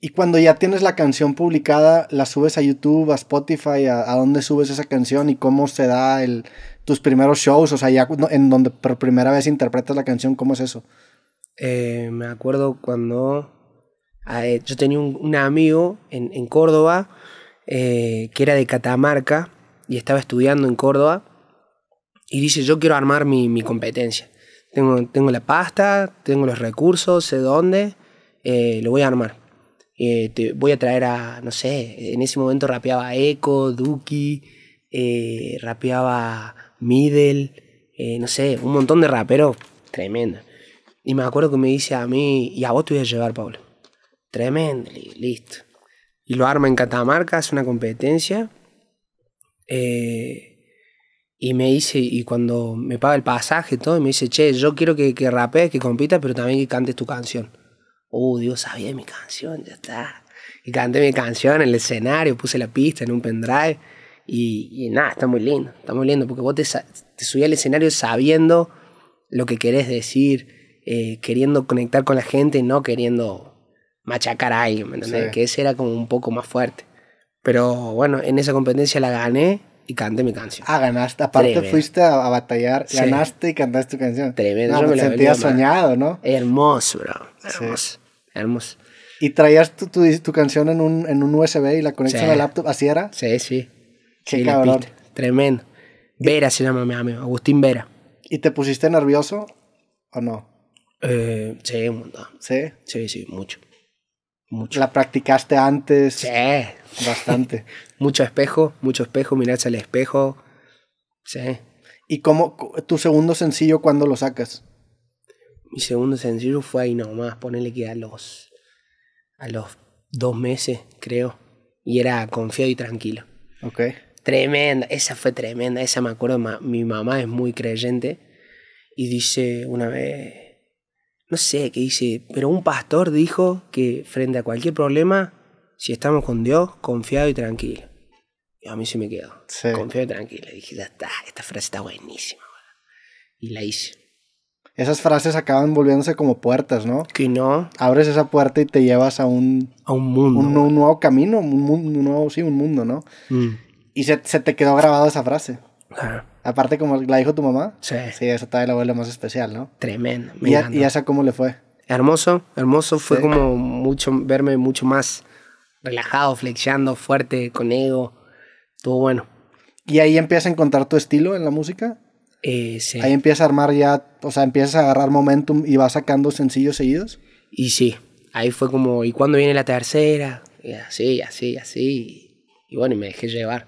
Y cuando ya tienes la canción publicada, la subes a YouTube, a Spotify, a, dónde subes esa canción y cómo se da el, tus primeros shows, o sea, ya en donde por primera vez interpretas la canción, ¿cómo es eso? Eh, me acuerdo cuando eh, yo tenía un, amigo en, Córdoba eh, que era de Catamarca y estaba estudiando en Córdoba y dice, yo quiero armar mi, competencia. Tengo, tengo la pasta, tengo los recursos, sé dónde, lo voy a armar. Eh, voy a traer a, no sé, en ese momento rapeaba Echo, Duki, eh, rapeaba Middle, eh, no sé, un montón de raperos tremendo. Y me acuerdo que me dice a mí, y a vos te voy a llevar, Pablo. Tremendo, listo. Y lo arma en Catamarca, hace una competencia. y me dice, y cuando me paga el pasaje y todo, me dice, che, yo quiero que, que rapees, que compitas, pero también que cantes tu canción oh, Dios sabía mi canción, ya está. Y canté mi canción en el escenario, puse la pista en un pendrive. Y, nada, está muy lindo, está muy lindo, porque vos te, te al escenario sabiendo lo que querés decir, eh, queriendo conectar con la gente y no queriendo machacar a alguien, ¿me Que ese era como un poco más fuerte. Pero bueno, en esa competencia la gané y canté mi canción. Ah, ganaste. Aparte fuiste a, batallar, ganaste y cantaste tu canción. Tremendo. No, me, sentía soñado, ¿no? Hermoso, bro. Hermoso. Hermoso. Y traías tu, tu, canción en un, en un, USB y la conectas a la laptop, ¿así era? Sí, sí. Qué cabrón. Tremendo. Vera se llama mi amigo, Agustín Vera. ¿Y te pusiste nervioso o no? Eh, sí, un ¿Sí? Sí, mucho. Mucho. ¿La practicaste antes? Sí. Bastante. [laughs] mucho espejo, mucho espejo, mirarse al espejo. Sí. ¿Y cómo tu segundo sencillo cuándo lo sacas? mi segundo sencillo fue ahí nomás, ponerle que a los, a los dos meses, creo. Y era confiado y tranquilo. Ok. Tremenda, esa fue tremenda, esa me acuerdo, mi mamá es muy creyente y dice una vez, no sé qué dice, pero un pastor dijo que frente a cualquier problema, si estamos con Dios, confiado y tranquilo. Y a mí se me quedó. Sí. Confiado y tranquilo. dije, ya está, esta frase está buenísima. Y la hice esas frases acaban volviéndose como puertas, ¿no? Que no. Abres esa puerta y te llevas a un... A un mundo. Un, un nuevo camino, un, mundo, nuevo, sí, un mundo, ¿no? Mm. Y se, se, te quedó grabada esa frase. Aparte, como la dijo tu mamá. Sí. Sí, esa tal la abuela más especial, ¿no? Tremendo. ¿Y, ya ¿Y cómo le fue? Hermoso, hermoso. Fue como mucho, verme mucho más relajado, flexionando fuerte, con ego. Estuvo bueno. ¿Y ahí empiezas a encontrar tu estilo en la música? Eh, ahí empieza a armar ya, o sea, empiezas a agarrar momentum y vas sacando sencillos seguidos. Y sí, ahí fue como, ¿y cuándo viene la tercera? Y así, así, así. Y bueno, y me dejé llevar.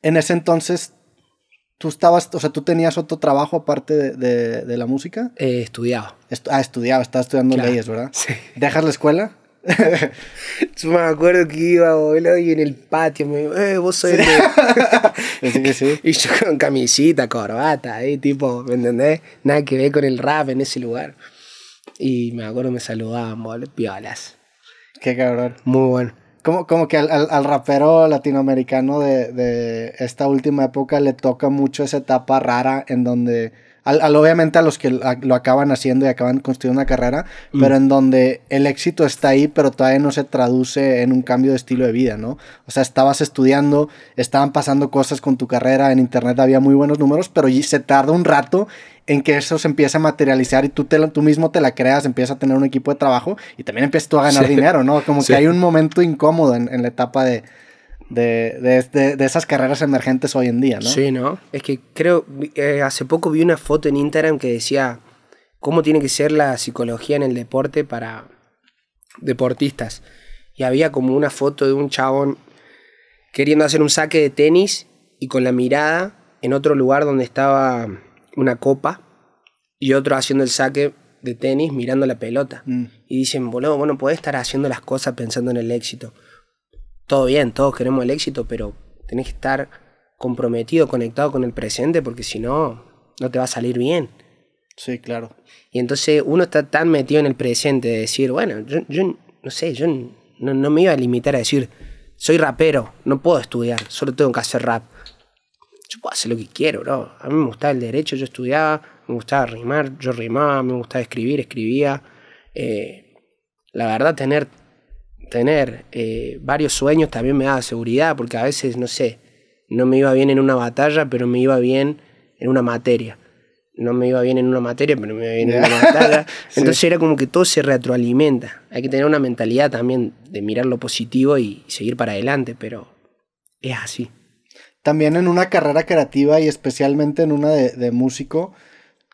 En ese entonces, tú estabas, o sea, tú tenías otro trabajo aparte de, la música. Eh, estudiaba. ah, estudiaba, Estaba estudiando leyes, ¿verdad? [laughs] Sí. ¿Dejas la escuela? [laughs] Yo me acuerdo que iba boludo, y en el patio me dijo, eh, vos sois de... [laughs] Y yo con camisita, corbata, ahí, tipo, ¿me entendés? Nada que ver con el rap en ese lugar. Y me acuerdo me saludaban, boludo, piolas. Qué cabrón. Muy bueno. Como, como que al, rapero latinoamericano de, de esta última época le toca mucho esa etapa rara en donde obviamente a los que lo acaban haciendo y acaban construyendo una carrera, mm. pero en donde el éxito está ahí, pero todavía no se traduce en un cambio de estilo de vida, ¿no? O sea, estabas estudiando, estaban pasando cosas con tu carrera, en internet había muy buenos números, pero se tarda un rato en que eso se empieza a materializar y tú, te, tú mismo te la creas, empiezas a tener un equipo de trabajo y también empiezas tú a ganar dinero, ¿no? Como que hay un momento incómodo en la etapa de, de, esas carreras emergentes hoy en día, ¿no? Sí, ¿no? Es que creo, eh, hace poco vi una foto en Instagram que decía cómo tiene que ser la psicología en el deporte para deportistas. Y había como una foto de un chabón queriendo hacer un saque de tenis y con la mirada en otro lugar donde estaba una copa y otro haciendo el saque de tenis mirando la pelota. Mm. Y dicen, boludo, bueno no estar haciendo las cosas pensando en el éxito todo bien, todos queremos el éxito, pero tenés que estar comprometido, conectado con el presente, porque si no, no te va a salir bien. Sí, claro. Y entonces uno está tan metido en el presente de decir, bueno, yo, no sé, yo no, me iba a limitar a decir, soy rapero, no puedo estudiar, solo tengo que hacer rap. Yo puedo hacer lo que quiero, bro. A mí me gustaba el derecho, yo estudiaba, me gustaba rimar, yo rimaba, me gustaba escribir, escribía. Eh, la verdad, tener tener eh, varios sueños también me daba seguridad, porque a veces, no sé, no me iba bien en una batalla, pero me iba bien en una materia. No me iba bien en una materia, pero me iba bien en una [laughs] batalla. Entonces era como que todo se retroalimenta. Hay que tener una mentalidad también de mirar lo positivo y seguir para adelante, pero es así. También en una carrera creativa y especialmente en una de músico,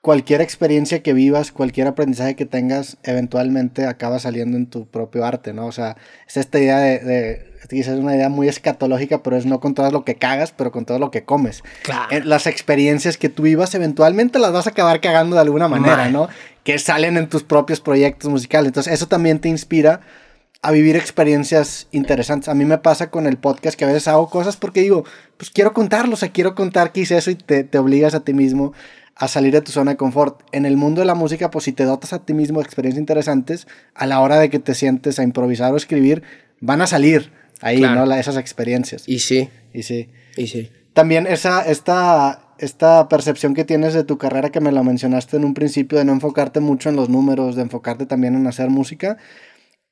cualquier experiencia que vivas, cualquier aprendizaje que tengas, eventualmente acaba saliendo en tu propio arte, ¿no? O sea, es esta idea de, es una idea muy escatológica, pero es no con todo lo que cagas, pero con todo lo que comes. Eh, las experiencias que tú vivas, eventualmente las vas a acabar cagando de alguna manera, ¿no? Que salen en tus propios proyectos musicales. Entonces, eso también te inspira a vivir experiencias interesantes. A mí me pasa con el podcast que a veces hago cosas porque digo, pues quiero contarlo, o sea, quiero contar que hice eso y te, te obligas a ti mismo a salir de tu zona de confort. En el mundo de la música, pues si te dotas a ti mismo de experiencias interesantes, a la hora de que te sientes a improvisar o escribir, van a salir ahí, ¿no? La, esas experiencias. Y sí. Y sí. Y sí. También esa, esta, esta percepción que tienes de tu carrera que me la mencionaste en un principio, de no enfocarte mucho en los números, de enfocarte también en hacer música,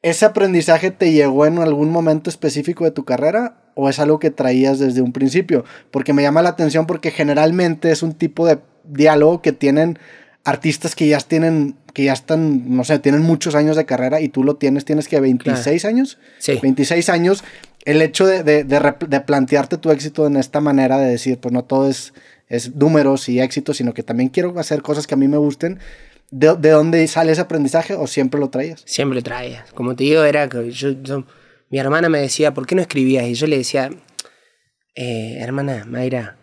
¿ese aprendizaje te llegó en algún momento específico de tu carrera o es algo que traías desde un principio? Porque me llama la atención porque generalmente es un tipo de diálogo que tienen artistas que ya tienen, que ya están, no sé, tienen muchos años de carrera y tú lo tienes, tienes que 26 años. Sí. 26 años. El hecho de, de, plantearte tu éxito en esta manera, de decir, pues no todo es, es números y éxito, sino que también quiero hacer cosas que a mí me gusten. ¿De, dónde sale ese aprendizaje o siempre lo traías? Siempre lo traías. Como te digo, era que yo, mi hermana me decía, ¿por qué no escribías? Y yo le decía, eh, hermana Mayra,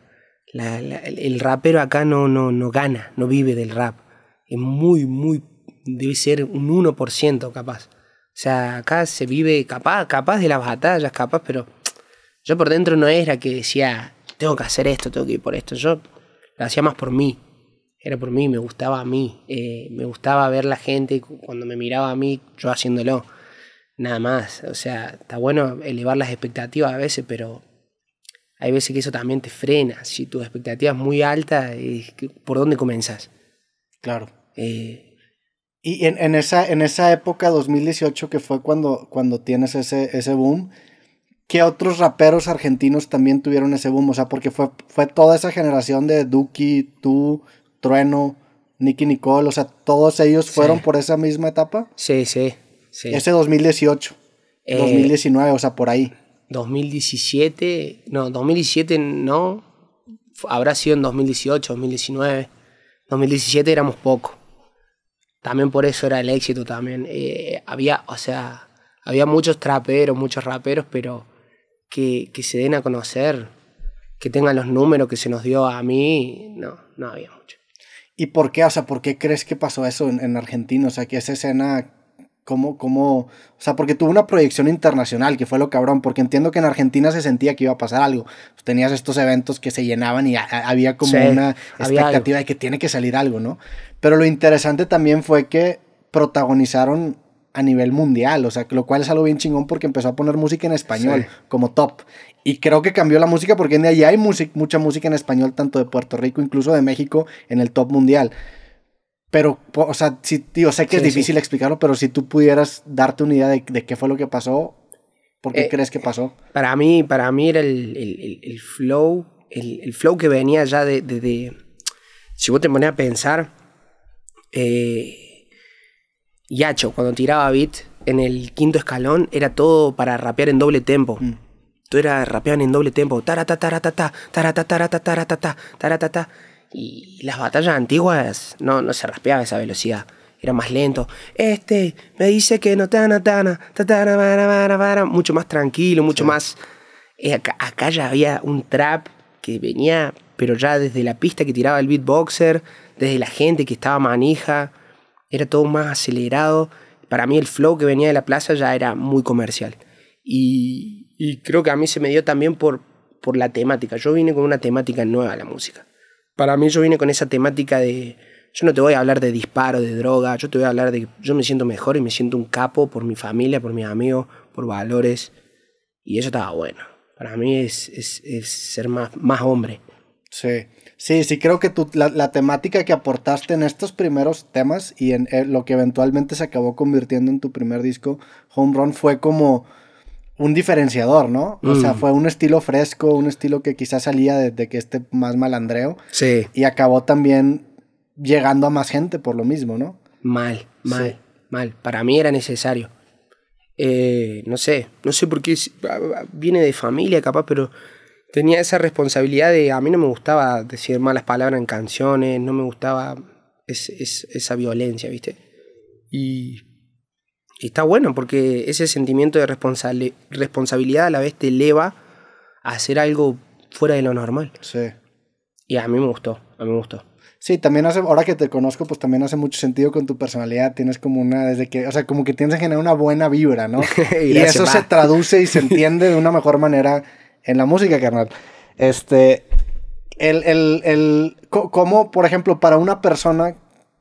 el rapero acá no, no, no gana, no vive del rap. Es muy, muy, debe ser un 1% capaz. O sea, acá se vive capaz, capaz de las batallas, capaz, pero yo por dentro no era que decía, tengo que hacer esto, tengo que ir por esto. Yo lo hacía más por mí. Era por mí, me gustaba a mí. Eh, me gustaba ver la gente cuando me miraba a mí, yo haciéndolo. Nada más. O sea, está bueno elevar las expectativas a veces, pero hay veces que eso también te frena. Si tu expectativa muy alta, ¿por dónde comenzas? Claro. Eh, y en, en, esa, en esa época, 2018, que fue cuando, cuando tienes ese, ese boom, ¿qué otros raperos argentinos también tuvieron ese boom? O sea, porque fue, fue toda esa generación de Duki, tú, Trueno, Nicky Nicole, o sea, todos ellos fueron por esa misma etapa. Sí, sí, sí. Ese 2018, 2019, eh, o sea, por ahí. 2017, no, 2017 no, habrá sido en 2018, 2019, 2017 éramos poco. También por eso era el éxito también. Eh, había, o sea, había muchos traperos, muchos raperos, pero que, que se den a conocer, que tengan los números que se nos dio a mí, no, no había mucho. ¿Y por qué? O sea, ¿por qué crees que pasó eso en, en Argentina? O sea, que esa escena cómo, cómo, o sea, porque tuvo una proyección internacional, que fue lo cabrón, porque entiendo que en Argentina se sentía que iba a pasar algo. Pues tenías estos eventos que se llenaban y había como una expectativa de que tiene que salir algo, ¿no? Pero lo interesante también fue que protagonizaron a nivel mundial, o sea, lo cual es algo bien chingón porque empezó a poner música en español como top. Y creo que cambió la música porque en ya hay música, mucha música en español, tanto de Puerto Rico, incluso de México, en el top mundial. Pero, o sea, si yo sé que es difícil explicarlo, pero si tú pudieras darte una idea de, de qué fue lo que pasó, ¿por qué eh, crees que eh, pasó? Para mí, para mí era el, el, el flow, el, flow que venía ya de, Si vos te pones a pensar, eh, Yacho, cuando tiraba beat en el quinto escalón, era todo para rapear en doble tempo. Mm. Tú era rapear en doble tempo. tarata, tarata, tarata, taratata. Y las batallas antiguas no, no se raspeaba esa velocidad. Era más lento. Este me dice que no tana tana, tatana, para, para, mucho más tranquilo, mucho más. Eh, acá, ya había un trap que venía, pero ya desde la pista que tiraba el beatboxer, desde la gente que estaba manija, era todo más acelerado. Para mí el flow que venía de la plaza ya era muy comercial. Y, y creo que a mí se me dio también por, por la temática. Yo vine con una temática nueva a la música. Para mí yo vine con esa temática de, yo no te voy a hablar de disparo, de droga, yo te voy a hablar de, yo me siento mejor y me siento un capo por mi familia, por mis amigos, por valores. Y eso estaba bueno. Para mí es, ser más, más hombre. Sí, sí, sí, creo que tu, la, temática que aportaste en estos primeros temas y en eh, lo que eventualmente se acabó convirtiendo en tu primer disco, Home Run, fue como un diferenciador, ¿no? O sea, mm. fue un estilo fresco, un estilo que quizás salía desde que este más malandreo. Sí. Y acabó también llegando a más gente por lo mismo, ¿no? Mal, mal, mal. Para mí era necesario. Eh, no sé, no sé por qué ah, ah, viene de familia capaz, pero tenía esa responsabilidad de a mí no me gustaba decir malas palabras en canciones, no me gustaba esa violencia, ¿viste? Y y está bueno porque ese sentimiento de responsabilidad a la vez te eleva a hacer algo fuera de lo normal. Sí. Y a mí me gustó, a mí me gustó. Sí, también hace, ahora que te conozco, pues también hace mucho sentido con tu personalidad. Tienes como una, desde que, o sea, como que tienes que generar una buena vibra, ¿no? [laughs] y, eso se traduce y se [laughs] entiende de una mejor manera en la música, carnal. Este, el, el, el, como, por ejemplo, para una persona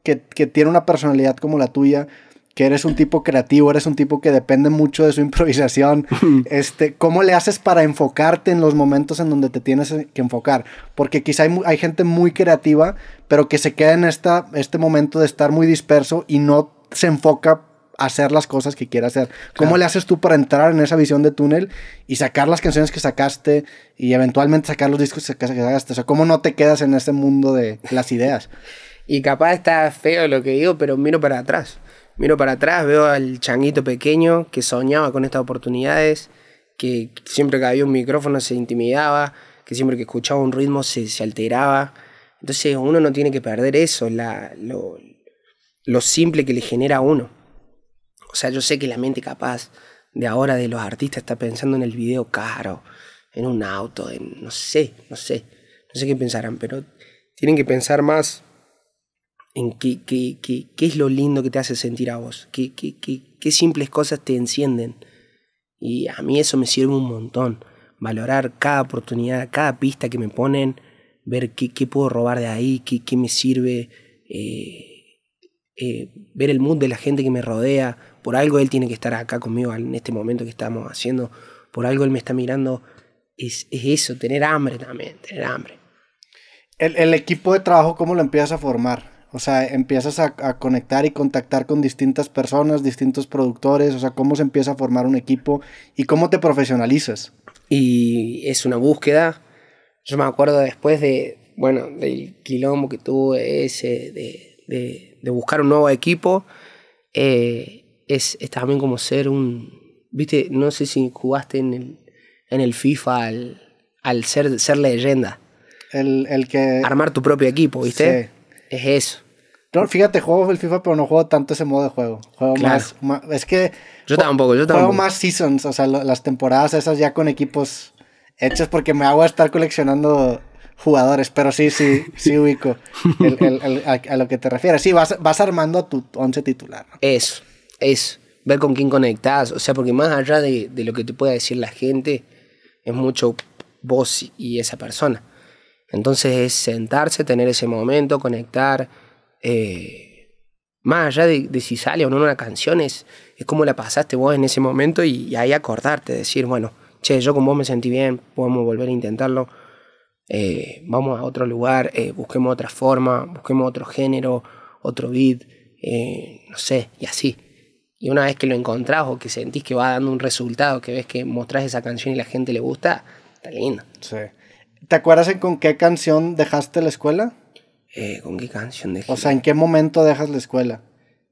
que, que tiene una personalidad como la tuya, que eres un tipo creativo, eres un tipo que depende mucho de su improvisación. [laughs] Este, ¿Cómo le haces para enfocarte en los momentos en donde te tienes que enfocar? Porque quizá hay, gente muy creativa, pero que se queda en esta, este momento de estar muy disperso y no se enfoca a hacer las cosas que quiere hacer. ¿Cómo le haces tú para entrar en esa visión de túnel y sacar las canciones que sacaste y eventualmente sacar los discos que sacaste? O sea, ¿cómo no te quedas en ese mundo de las ideas? y capaz está feo lo que digo, pero miro para atrás miro para atrás, veo al changuito pequeño que soñaba con estas oportunidades, que siempre que había un micrófono se intimidaba, que siempre que escuchaba un ritmo se, se alteraba. Entonces uno no tiene que perder eso, lo, simple que le genera a uno. O sea, yo sé que la mente capaz de ahora de los artistas está pensando en el video caro, en un auto, en no sé, no sé, no sé qué pensarán, pero tienen que pensar más en qué, es lo lindo que te hace sentir a vos, qué, qué simples cosas te encienden. Y a mí eso me sirve un montón, valorar cada oportunidad, cada pista que me ponen, ver qué, puedo robar de ahí, qué, qué me sirve, eh, eh, ver el mundo de la gente que me rodea. Por algo él tiene que estar acá conmigo en este momento que estamos haciendo, por algo él me está mirando. Es, es eso, tener hambre también, tener hambre. El, el equipo de trabajo, ¿cómo lo empiezas a formar? O sea, empiezas a, conectar y contactar con distintas personas, distintos productores, o sea, cómo se empieza a formar un equipo y cómo te profesionalizas. Y es una búsqueda. Yo me acuerdo después de, bueno, del quilombo que tuve ese, de, buscar un nuevo equipo, eh, es, también como ser un, viste, no sé si jugaste en el, FIFA al, ser, ser leyenda. El, que... Armar tu propio equipo, viste. Sí. Es eso fíjate, juego el FIFA, pero no juego tanto ese modo de juego. Juego más, Es que. Yo tampoco, yo tampoco. Juego más seasons, o sea, las temporadas esas ya con equipos hechos porque me hago a estar coleccionando jugadores, pero sí, sí, sí [laughs] ubico a, lo que te refieres. Sí, vas, vas armando tu once titular. Eso, eso. Ver con quién conectas. o sea, porque más allá de, de lo que te pueda decir la gente, es mucho vos y esa persona. Entonces es sentarse, tener ese momento, conectar eh, más allá de, si sale o no una canción, es, es cómo la pasaste vos en ese momento y, ahí acordarte, decir, bueno, che, yo con vos me sentí bien, podemos volver a intentarlo, eh, vamos a otro lugar, eh, busquemos otra forma, busquemos otro género, otro beat, eh, no sé, y así. Y una vez que lo encontrás o que sentís que va dando un resultado, que ves que mostrás esa canción y la gente le gusta, está lindo. Sí. ¿Te acuerdas con qué canción dejaste la escuela? Eh, ¿Con qué canción O sea, ¿en qué momento dejas la escuela?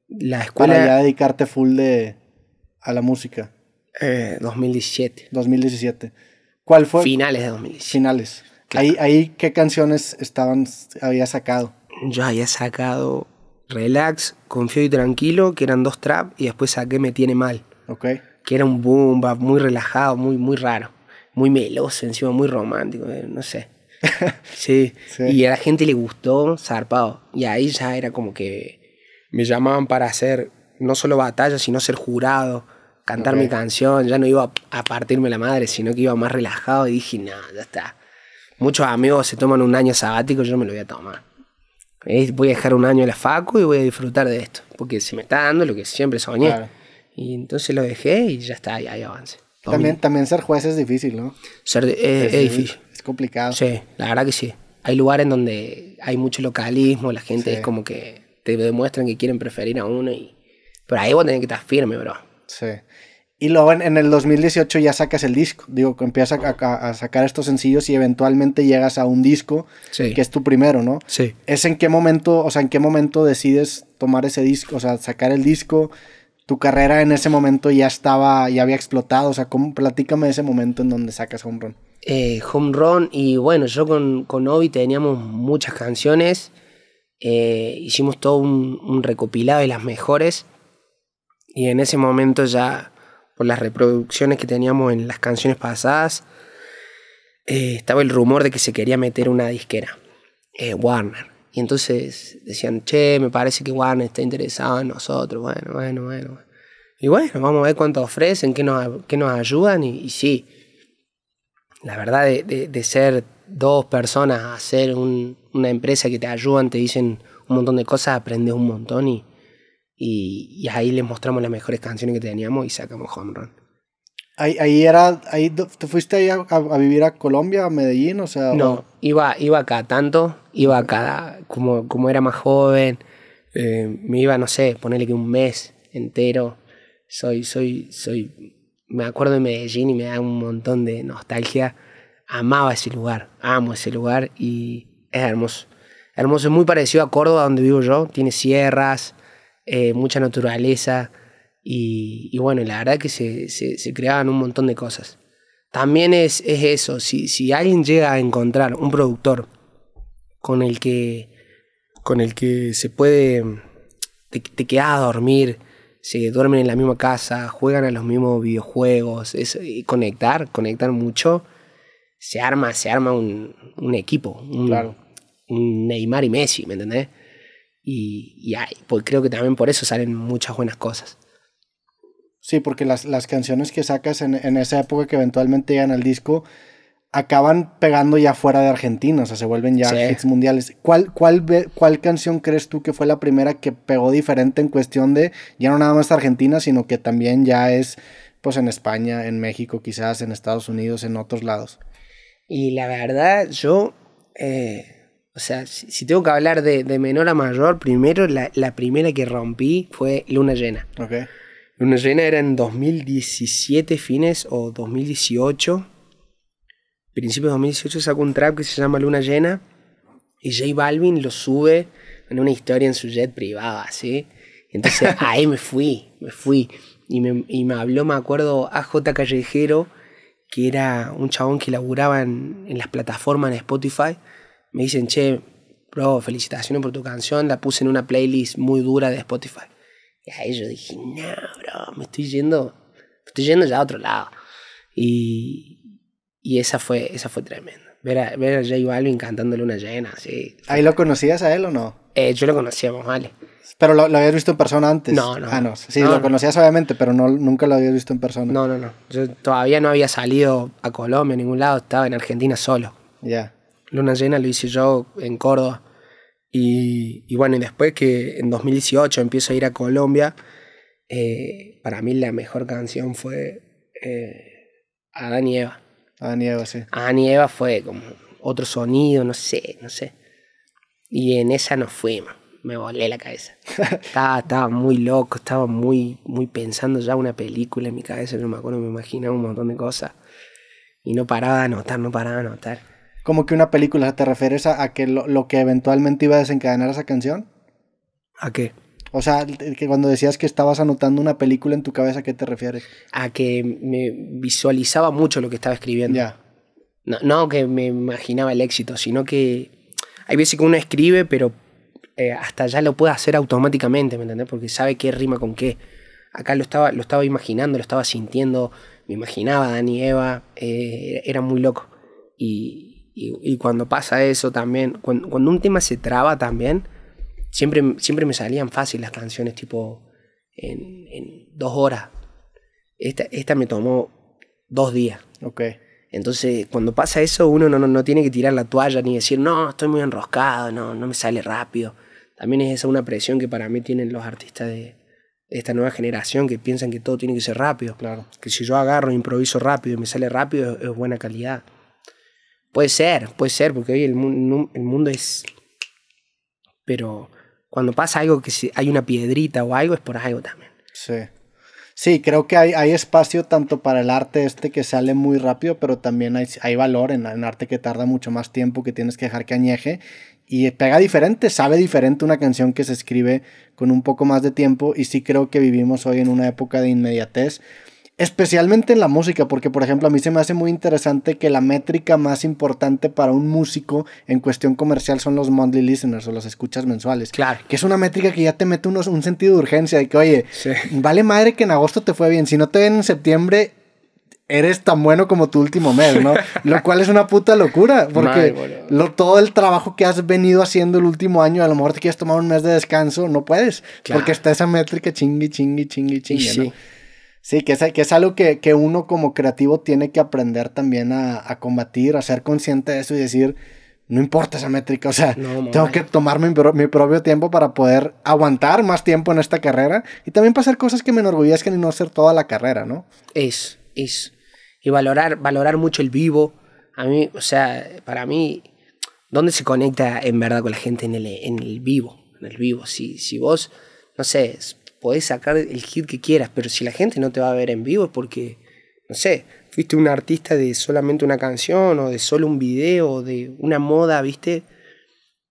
La escuela. Para ya dedicarte full de, a la música. Eh, 2017. 2017. ¿Cuál fue? Finales de 2017. Finales. Ahí, ahí, ¿qué canciones estaban, había sacado? Yo había sacado Relax, Confío y Tranquilo, que eran dos trap, y después saqué Me Tiene Mal. Ok. Que era un boom, muy relajado, muy, muy raro. Muy meloso, encima muy romántico, eh, no sé. [laughs] sí. Y a la gente le gustó, zarpado. Y ahí ya era como que me llamaban para hacer no solo batalla, sino ser jurado, cantar mi canción. Ya no iba a partirme la madre, sino que iba más relajado y dije, no, ya está. Muchos amigos se toman un año sabático, yo no me lo voy a tomar. Voy a dejar un año en la facu y voy a disfrutar de esto, porque se me está dando lo que siempre soñé. Y entonces lo dejé y ya está, ahí, avance. También, ser juez es difícil, ¿no? es difícil complicado. Sí, la verdad que sí. Hay lugares donde hay mucho localismo, la gente es como que te demuestran que quieren preferir a uno y... Pero ahí vos tenés que estar firme, bro. Sí. Y luego en, el 2018 ya sacas el disco, digo, que empiezas a, sacar estos sencillos y eventualmente llegas a un disco que es tu primero, ¿no? Sí. ¿Es en qué momento, o sea, en qué momento decides tomar ese disco, o sea, sacar el disco? tu carrera en ese momento ya estaba, ya había explotado. O sea, ¿cómo, platícame ese momento en donde sacas un Run. Eh, home Run y bueno, yo con, con Obi teníamos muchas canciones. Eh, hicimos todo un, recopilado de las mejores. Y en ese momento ya, por las reproducciones que teníamos en las canciones pasadas, eh, estaba el rumor de que se quería meter una disquera, Warner. Y entonces decían, che, me parece que Warner está interesado en nosotros. Bueno, bueno, bueno. Y bueno, vamos a ver cuánto ofrecen, qué nos, qué nos ayudan. Y, y sí, la verdad, de, ser dos personas a ser una empresa que te ayudan, te dicen un montón de cosas, aprendes un montón y, y, ahí les mostramos las mejores canciones que teníamos y sacamos Home Run. Ahí, era, ahí, ¿Te fuiste ahí a, vivir a Colombia, a Medellín? O sea, no, Iba, iba acá tanto, iba acá como, como era más joven, eh, me iba, no sé, ponerle que un mes entero. Soy, soy, soy me acuerdo de Medellín y me da un montón de nostalgia. Amaba ese lugar, amo ese lugar y es hermoso. Hermoso, es muy parecido a Córdoba, donde vivo yo. Tiene sierras, eh, mucha naturaleza y, bueno, la verdad que se, creaban un montón de cosas. También es, es eso, si, si, alguien llega a encontrar un productor con el que, con el que se puede, te, te quedas a dormir, se duermen en la misma casa, juegan a los mismos videojuegos, es, y conectar, conectar mucho, se arma, se arma un, un equipo, un, claro. un, Neymar y Messi, ¿me entendés? Y, y pues creo que también por eso salen muchas buenas cosas. Sí, porque las, las canciones que sacas en, en esa época que eventualmente llegan al disco, acaban pegando ya fuera de Argentina, o sea, se vuelven ya ex hits mundiales. ¿Cuál, cuál, ¿Cuál canción crees tú que fue la primera que pegó diferente en cuestión de ya no nada más Argentina, sino que también ya es pues en España, en México quizás, en Estados Unidos, en otros lados? Y la verdad, yo, eh, o sea, si, tengo que hablar de, menor a mayor, primero la, primera que rompí fue Luna Llena. Ok. Luna Llena era en 2017 fines o 2018 principios de 2018 sacó un trap que se llama Luna Llena y J Balvin lo sube en una historia en su jet privada, ¿sí? Entonces [laughs] ahí me fui, me fui. Y me, y me habló, me acuerdo, AJ Callejero, que era un chabón que laburaba en, las plataformas de Spotify. Me dicen, che, bro, felicitaciones por tu canción, la puse en una playlist muy dura de Spotify. Y ahí yo dije, no, bro, me estoy yendo, me estoy yendo ya a otro lado. Y, y esa fue, esa fue tremenda. Ver a, ver J Balvin cantando Luna llena, sí. ¿Ahí lo conocías a él o no? Eh, yo lo conocía, vale. Pero lo, lo, habías visto en persona antes. No, no. Ah, sí, lo conocías obviamente, pero no, nunca lo habías visto en persona. No, no, no. Yo todavía no había salido a Colombia, en ningún lado. Estaba en Argentina solo. Ya. Luna Llena lo hice yo en Córdoba. Y, bueno, y después que en 2018 empiezo a ir a Colombia, eh, para mí la mejor canción fue eh, Adán y Eva. A ah, y Eva, sí. Adán ah, Eva fue como otro sonido, no sé, no sé. Y en esa no fuimos. Me volé la cabeza. [laughs] estaba, estaba, muy loco, estaba muy, muy pensando ya una película en mi cabeza, no me acuerdo, me imaginaba un montón de cosas. Y no paraba de anotar, no paraba de anotar. ¿Como que una película? ¿Te refieres a, que lo, lo que eventualmente iba a desencadenar esa canción? ¿A qué? O sea, que cuando decías que estabas anotando una película en tu cabeza, ¿a qué te refieres? A que me visualizaba mucho lo que estaba escribiendo. Ya. No, que me imaginaba el éxito, sino que hay veces que uno escribe, pero eh, hasta ya lo puede hacer automáticamente, ¿me entendés? Porque sabe qué rima con qué. Acá lo estaba, lo estaba imaginando, lo estaba sintiendo, me imaginaba a Dani y Eva, eh, era muy loco. Y, cuando pasa eso también, cuando un tema se traba también, siempre, siempre me salían fácil las canciones, tipo en, dos horas. Esta, esta me tomó dos días. Ok. Entonces, cuando pasa eso, uno no, no, tiene que tirar la toalla ni decir, no, estoy muy enroscado, no, no me sale rápido. También es esa una presión que para mí tienen los artistas de, esta nueva generación que piensan que todo tiene que ser rápido. Claro. Que si yo agarro, improviso rápido y me sale rápido, es, buena calidad. Puede ser, puede ser, porque hoy el, el mundo es. Pero cuando pasa algo que si hay una piedrita o algo, es por algo también. Sí. creo que hay, espacio tanto para el arte este que sale muy rápido, pero también hay, valor en, el arte que tarda mucho más tiempo, que tienes que dejar que añeje. Y pega diferente, sabe diferente una canción que se escribe con un poco más de tiempo. Y sí creo que vivimos hoy en una época de inmediatez Especialmente en la música, porque por ejemplo a mí se me hace muy interesante que la métrica más importante para un músico en cuestión comercial son los monthly listeners o las escuchas mensuales. Claro. Que es una métrica que ya te mete unos, un sentido de urgencia de que, oye, vale madre que en agosto te fue bien, si no te ven en septiembre, eres tan bueno como tu último mes, ¿no? [laughs] Lo cual es una puta locura, porque lo, todo el trabajo que has venido haciendo el último año, a lo mejor te quieres tomar un mes de descanso, no puedes, porque está esa métrica chingui, chingui, chingui, chingui. Sí. Sí, que es, que es algo que, que, uno como creativo tiene que aprender también a, a, combatir, a ser consciente de eso y decir, no importa esa métrica, o sea, tengo que tomar mi, mi, propio tiempo para poder aguantar más tiempo en esta carrera y también para hacer cosas que me enorgullezcan y no hacer toda la carrera, ¿no? Es, es. Y valorar, valorar mucho el vivo. A mí, o sea, para mí, ¿dónde se conecta en verdad con la gente en el, en el vivo? En el vivo, si, si vos, no sé, podés sacar el hit que quieras, pero si la gente no te va a ver en vivo es porque, no sé, fuiste un artista de solamente una canción o de solo un video o de una moda, ¿viste?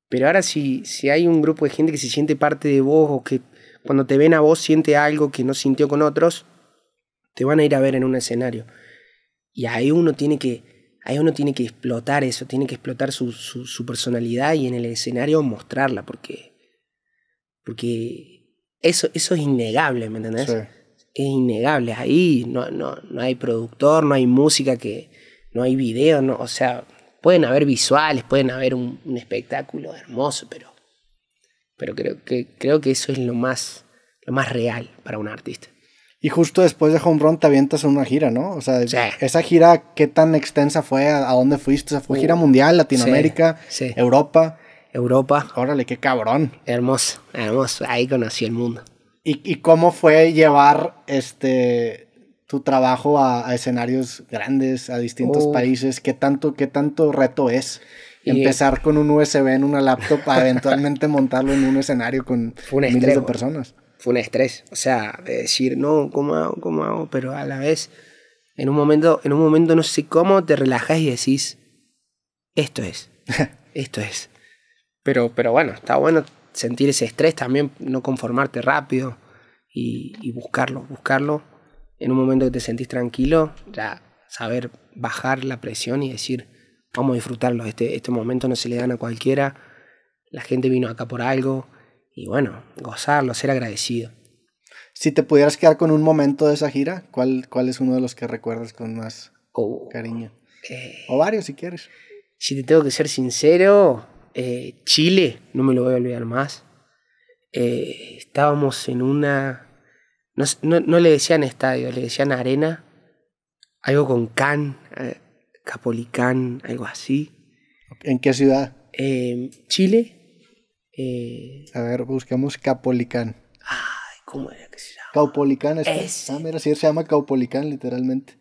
Pero ahora si, si hay un grupo de gente que se siente parte de vos o que cuando te ven a vos siente algo que no sintió con otros, te van a ir a ver en un escenario. Y ahí uno tiene que, ahí uno tiene que explotar eso, tiene que explotar su, su personalidad y en el escenario mostrarla, porque, porque eso, es innegable, ¿me entendés? Es innegable. Ahí no, no, hay productor, no hay música, que no hay video, no, o sea, pueden haber visuales, pueden haber un, espectáculo hermoso, pero, pero creo, que, creo que eso es lo más, lo más real para un artista. Y justo después de Home Run te avientas en una gira, ¿no? O sea, esa gira, ¿qué tan extensa fue? ¿A dónde fuiste? ¿Fue gira uh, mundial, Latinoamérica, Europa? Europa. Órale, qué cabrón. Hermoso, hermoso. Ahí conocí el mundo. ¿Y, y cómo fue llevar este tu trabajo a, escenarios grandes, a distintos oh. países? ¿Qué tanto, ¿Qué tanto reto es? Empezar con un USB en una laptop para [laughs] eventualmente montarlo en un escenario con miles de personas. Fue un estrés. O sea, de decir, no, ¿cómo hago? ¿Cómo hago? Pero a la vez, en un momento, en un momento no sé cómo, te relajas y decís, esto es. [laughs] Esto es. Pero, bueno, está bueno sentir ese estrés también, no conformarte rápido y, buscarlo, buscarlo. En un momento que te sentís tranquilo, ya saber bajar la presión y decir, vamos a disfrutarlo, este, este momento no se le dan a cualquiera, la gente vino acá por algo y bueno, gozarlo, ser agradecido. Si te pudieras quedar con un momento de esa gira, ¿cuál, cuál es uno de los que recuerdas con más oh. cariño? Eh. o varios si quieres. Si te tengo que ser sincero, eh, Chile, no me lo voy a olvidar más. Eh, estábamos en una. No, no, le decían estadio, le decían arena. Algo con Can, eh, Capolicán, algo así. ¿En qué ciudad? Chile. a ver, buscamos Capolicán. Ay, ¿cómo era que se llama? Caupolicán, es ah, se llama Caupolicán, literalmente.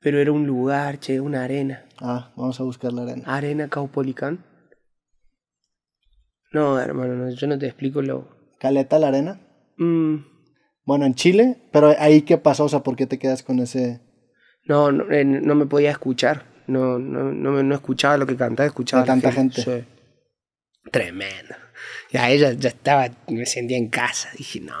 Pero era un lugar, che, una arena. Ah, vamos a buscar la arena. Arena Caupolicán. No, hermano, yo no te explico lo. ¿Caleta la arena? Mm. Bueno, en Chile, pero ahí qué pasó, o sea, ¿por qué te quedas con ese.? No, no, eh, no me podía escuchar. No, no, no, no, escuchaba lo que cantaba, escuchaba. tanta gente. Tremendo. Y ahí ya, estaba, me sentía en casa. Dije, no.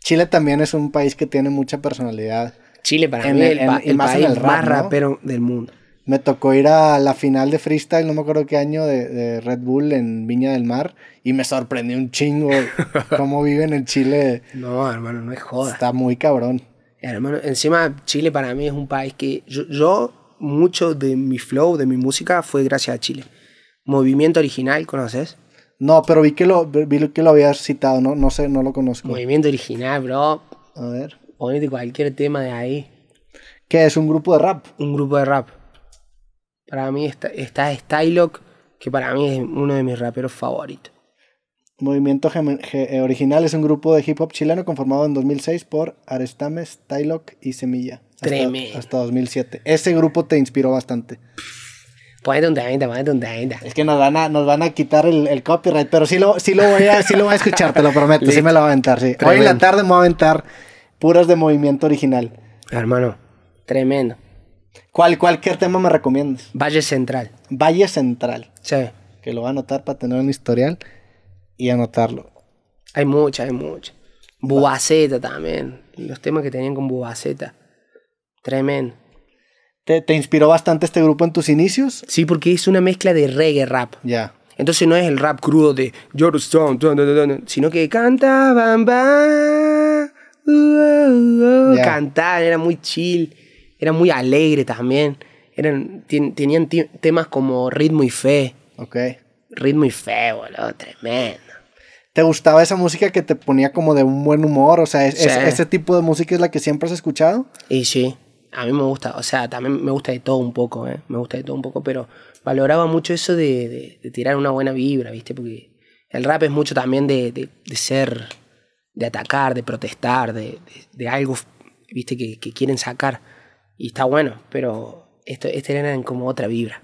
Chile también es un país que tiene mucha personalidad. Chile para mí es el, más, más rapero del mundo. Me tocó ir a la final de freestyle, no me acuerdo qué año, de, Red Bull en Viña del Mar. Y me sorprendió un chingo [laughs] cómo viven en Chile. No, hermano, no es joda. Está muy cabrón. Hermano, encima Chile para mí es un país que yo, mucho de mi flow, de mi música, fue gracias a Chile. Movimiento original, ¿conoces? No, pero vi que lo, vi que lo habías citado, ¿no? No sé, no lo conozco. Movimiento original, bro. A ver. Ponete cualquier tema de ahí. ¿Qué es? ¿Un grupo de rap? Un grupo de rap. Para mí está, está Stylock, que para mí es uno de mis raperos favoritos. Movimiento eh, Original es un grupo de hip hop chileno conformado en 2006 por Arestames, Stylock y Semilla. Tremendo. Hasta 2007. Ese grupo te inspiró bastante. Ponete donde temita, ponete donde temita. Es que nos van a, nos van a quitar el, copyright, pero sí lo, lo, voy a, lo a escuchar, te lo prometo. sí me lo voy a aventar, sí. Hoy en la tarde me voy a aventar puras de movimiento original. Hermano, tremendo. ¿Cuál, cualquier tema me recomiendas? Valle Central. Valle Central. Sí. Que lo va a anotar para tener un historial y anotarlo. Hay mucha, hay mucha. Bubaceta también. Los temas que tenían con Bubaceta. Tremendo. ¿Te, inspiró bastante este grupo en tus inicios? Sí, porque es una mezcla de reggae rap. Ya. Entonces no es el rap crudo de George Stone, sino que canta, bam, uh, uh, uh, cantar, era muy chill. Era muy alegre también. Eran, tenían temas como ritmo y fe. Ok. Ritmo y fe, boludo, tremendo. ¿Te gustaba esa música que te ponía como de un buen humor? O sea, ¿ese tipo de música es la que siempre has escuchado? Y sí, a mí me gusta. O sea, también me gusta de todo un poco, ¿eh? Me gusta de todo un poco, pero valoraba mucho eso de, tirar una buena vibra, ¿viste? Porque el rap es mucho también de, ser, de atacar, de protestar, de, algo, ¿viste? Que, que quieren sacar y está bueno, pero esto, este era como otra vibra.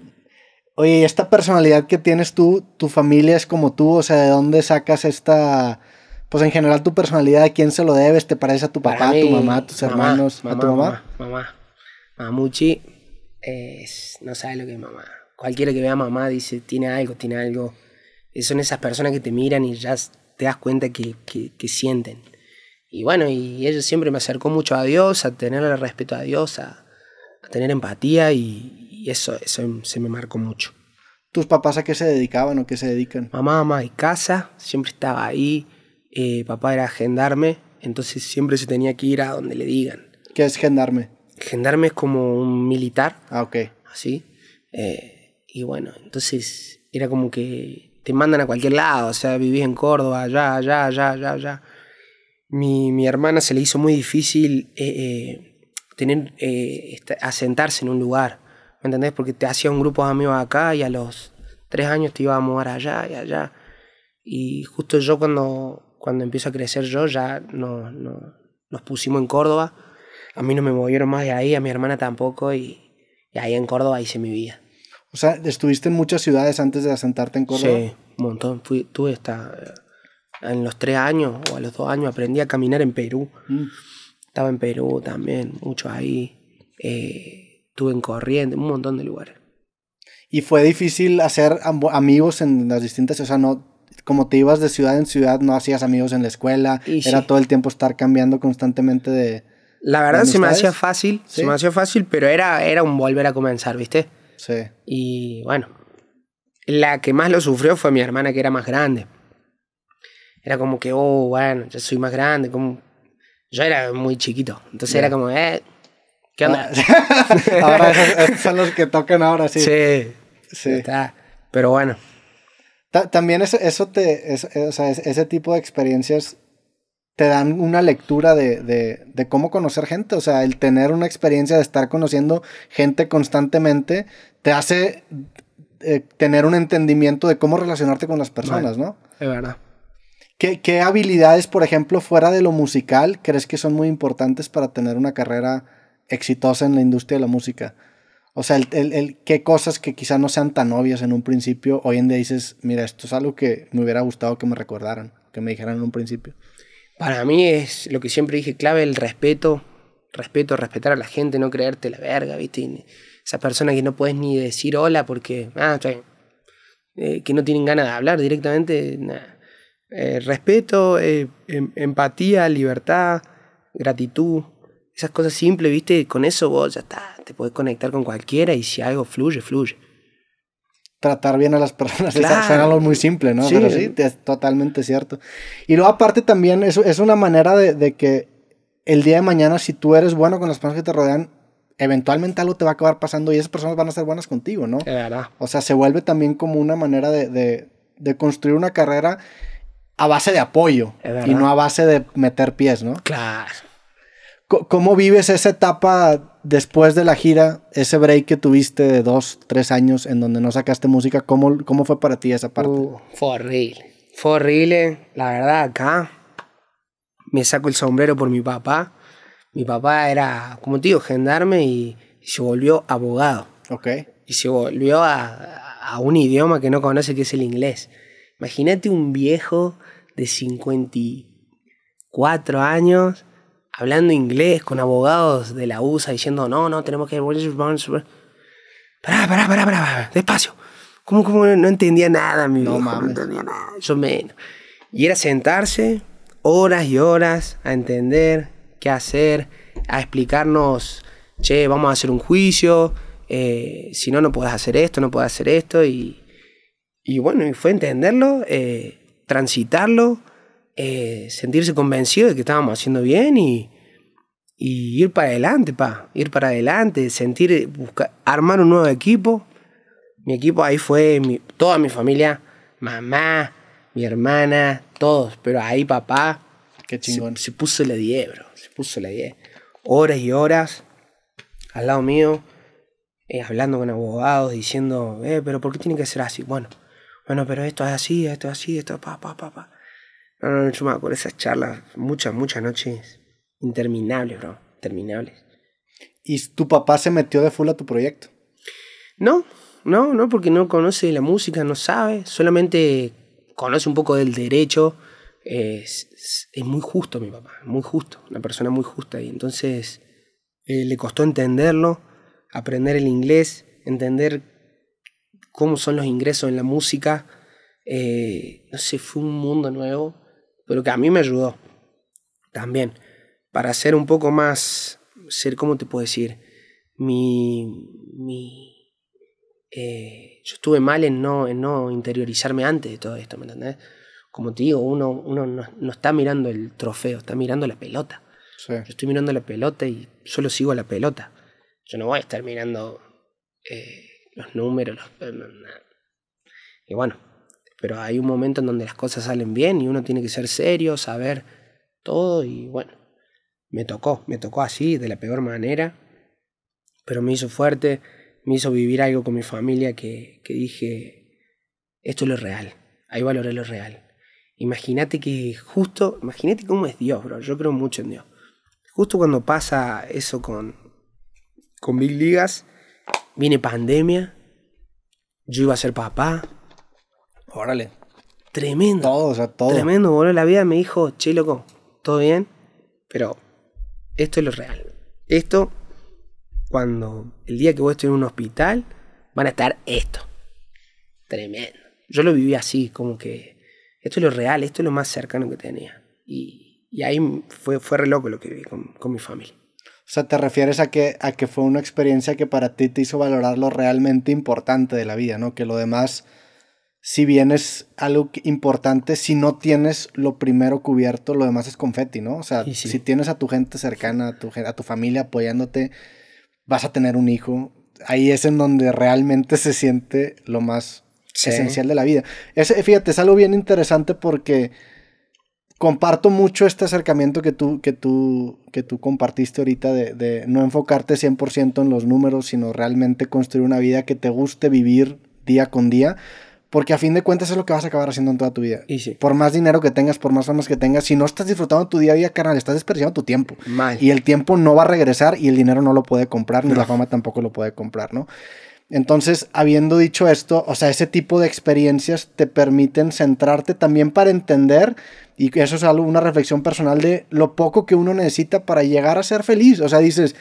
Oye, ¿y esta personalidad que tienes tú, tu familia es como tú? O sea, ¿de dónde sacas esta, pues en general tu personalidad, a quién se lo debes? ¿Te parece a tu papá, a tu mamá, a tus hermanos, a tu mamá? Mamá, mamá. Mamuchi no sabe lo que es mamá. Cualquiera que vea mamá dice, tiene algo, tiene algo. Son esas personas que te miran y ya te das cuenta que, que, que sienten. Y bueno, y ella siempre me acercó mucho a Dios, a tenerle respeto a Dios, a, a tener empatía y, eso, eso se me marcó mucho. ¿Tus papás a qué se dedicaban o qué se dedican? Mamá, mamá y casa, siempre estaba ahí. Eh, papá era gendarme, entonces siempre se tenía que ir a donde le digan. ¿Qué es gendarme? Gendarme es como un militar. Ah, ok. Así. Eh, y bueno, entonces era como que te mandan a cualquier lado, o sea, vivís en Córdoba, allá, allá, allá, allá, Mi, mi hermana se le hizo muy difícil eh, tener, eh, asentarse en un lugar, ¿me entendés? Porque te hacía un grupo de amigos acá y a los tres años te iba a mudar allá y allá. Y justo yo cuando, cuando empiezo a crecer yo, ya no, no, nos pusimos en Córdoba. A mí no me movieron más de ahí, a mi hermana tampoco, y, ahí en Córdoba hice mi vida. O sea, estuviste en muchas ciudades antes de asentarte en Córdoba. Sí, un montón. Fui, tuve hasta eh, en los tres años o a los dos años aprendí a caminar en Perú. Mm. Estaba en Perú también, mucho ahí. Eh, en Corrientes, un montón de lugares. ¿Y fue difícil hacer amigos en las distintas, o sea, no, como te ibas de ciudad en ciudad, no hacías amigos en la escuela, era todo el tiempo estar cambiando constantemente de... La verdad se me hacía fácil, se me hacía fácil, pero era, era un volver a comenzar, ¿viste? Sí. Y bueno, la que más lo sufrió fue mi hermana que era más grande. Era como que, oh, bueno, ya soy más grande, como yo era muy chiquito, entonces era como, eh, ¿qué onda? [laughs] ahora son los que tocan ahora, sí. Sí, sí. Está. Pero bueno. también eso, eso te, eh, ese tipo de experiencias te dan una lectura de, de, cómo conocer gente. O sea, el tener una experiencia de estar conociendo gente constantemente te hace eh, tener un entendimiento de cómo relacionarte con las personas, ¿no? Es verdad. ¿Qué, habilidades, por ejemplo, fuera de lo musical, crees que son muy importantes para tener una carrera exitosa en la industria de la música? O sea, el, qué cosas que quizá no sean tan obvias en un principio, hoy en día dices, mira, esto es algo que me hubiera gustado que me recordaran, que me dijeran en un principio. Para mí es lo que siempre dije, clave el respeto, respeto, respetar a la gente, no creerte la verga, ¿viste? esa persona que no puedes ni decir hola porque, ah, eh, que no tienen ganas de hablar directamente, nada eh, respeto, eh, em, empatía, libertad, gratitud, esas cosas simples, ¿viste? Con eso vos ya está, te puedes conectar con cualquiera y si algo fluye, fluye. Tratar bien a las personas, claro. es algo muy simple, ¿no? Sí. sí, es totalmente cierto. Y luego aparte también es, es una manera de, que el día de mañana, si tú eres bueno con las personas que te rodean, eventualmente algo te va a acabar pasando y esas personas van a ser buenas contigo, ¿no? Claro. O sea, se vuelve también como una manera de construir una carrera a base de apoyo y no a base de meter pies, ¿no? Claro. ¿Cómo vives esa etapa después de la gira, ese break que tuviste de dos, tres años en donde no sacaste música? ¿Cómo, cómo fue para ti esa parte? fue horrible. Fue horrible. La verdad, acá me saco el sombrero por mi papá. Mi papá era, como te digo, gendarme y se volvió abogado. Ok. Y se volvió a un idioma que no conoce, que es el inglés. Imagínate un viejo de 54 años hablando inglés con abogados de la USA diciendo, no, no, tenemos que... Pará, pará, pará, pará, despacio. ¿Cómo, cómo no entendía nada, mi no, No entendía nada, yo menos. Y era sentarse horas y horas a entender qué hacer, a explicarnos, che, vamos a hacer un juicio, eh, si no, no puedes hacer esto, no puedes hacer esto. Y, y bueno, y fue entenderlo. Eh, transitarlo, eh, sentirse convencido de que estábamos haciendo bien y, ir para adelante, pa, ir para adelante, sentir, buscar, armar un nuevo equipo. Mi equipo ahí fue toda mi familia, mamá, mi hermana, todos, pero ahí papá. Qué chingón. Se, puso la 10, bro, se puso la 10. Horas y horas al lado mío, eh, hablando con abogados, diciendo, eh, pero ¿por qué tiene que ser así? Bueno, bueno, pero esto es así, esto es así, esto pa, pa, pa, pa. No, no, yo me acuerdo esas charlas, muchas, muchas noches interminables, bro, interminables. ¿Y tu papá se metió de full a tu proyecto? No, no, no, porque no conoce la música, no sabe, solamente conoce un poco del derecho. Es, muy justo mi papá, muy justo, una persona muy justa. Y entonces eh, le costó entenderlo, aprender el inglés, entender cómo son los ingresos en la música. Eh, no sé, fue un mundo nuevo, pero que a mí me ayudó también para ser un poco más, ser, ¿cómo te puedo decir? Mi, mi eh, yo estuve mal en no, en no interiorizarme antes de todo esto, ¿me entendés? Como te digo, uno, uno no, está mirando el trofeo, está mirando la pelota. Yo estoy mirando la pelota y solo sigo la pelota. Yo no voy a estar mirando eh, los números. Eh, y bueno, pero hay un momento en donde las cosas salen bien y uno tiene que ser serio, saber todo y bueno, me tocó, me tocó así, de la peor manera, pero me hizo fuerte, me hizo vivir algo con mi familia que, que dije, esto es lo real, ahí valoré lo real. Imagínate que justo, imagínate cómo es Dios, bro, yo creo mucho en Dios. Justo cuando pasa eso con, con mil Ligas, Viene pandemia. Yo iba a ser papá. Órale. Tremendo. Todo, o sea, todo. Tremendo, boludo. La vida me dijo, che, loco, todo bien, pero esto es lo real. Esto, cuando el día que a estar en un hospital, van a estar esto. Tremendo. Yo lo viví así, como que esto es lo real, esto es lo más cercano que tenía. Y, ahí fue, fue re loco lo que viví con mi familia. O sea, te refieres a que, a que fue una experiencia que para ti te hizo valorar lo realmente importante de la vida, ¿no? Que lo demás, si bien es algo importante, si no tienes lo primero cubierto, lo demás es confeti, ¿no? O sea, si tienes a tu gente cercana, a tu, a tu familia apoyándote, vas a tener un hijo. Ahí es en donde realmente se siente lo más esencial de la vida. Es, fíjate, es algo bien interesante porque comparto mucho este acercamiento que tú, que tú, que tú compartiste ahorita de, no enfocarte 100% en los números, sino realmente construir una vida que te guste vivir día con día. Porque a fin de cuentas es lo que vas a acabar haciendo en toda tu vida. Y sí. Por más dinero que tengas, por más famas que tengas, si no estás disfrutando tu día a día, carnal, estás desperdiciando tu tiempo. Y el tiempo no va a regresar y el dinero no lo puede comprar, ni la fama tampoco lo puede comprar, ¿no? Entonces, habiendo dicho esto, o sea, ese tipo de experiencias te permiten centrarte también para entender, y eso es algo, una reflexión personal de lo poco que uno necesita para llegar a ser feliz. O sea, dices,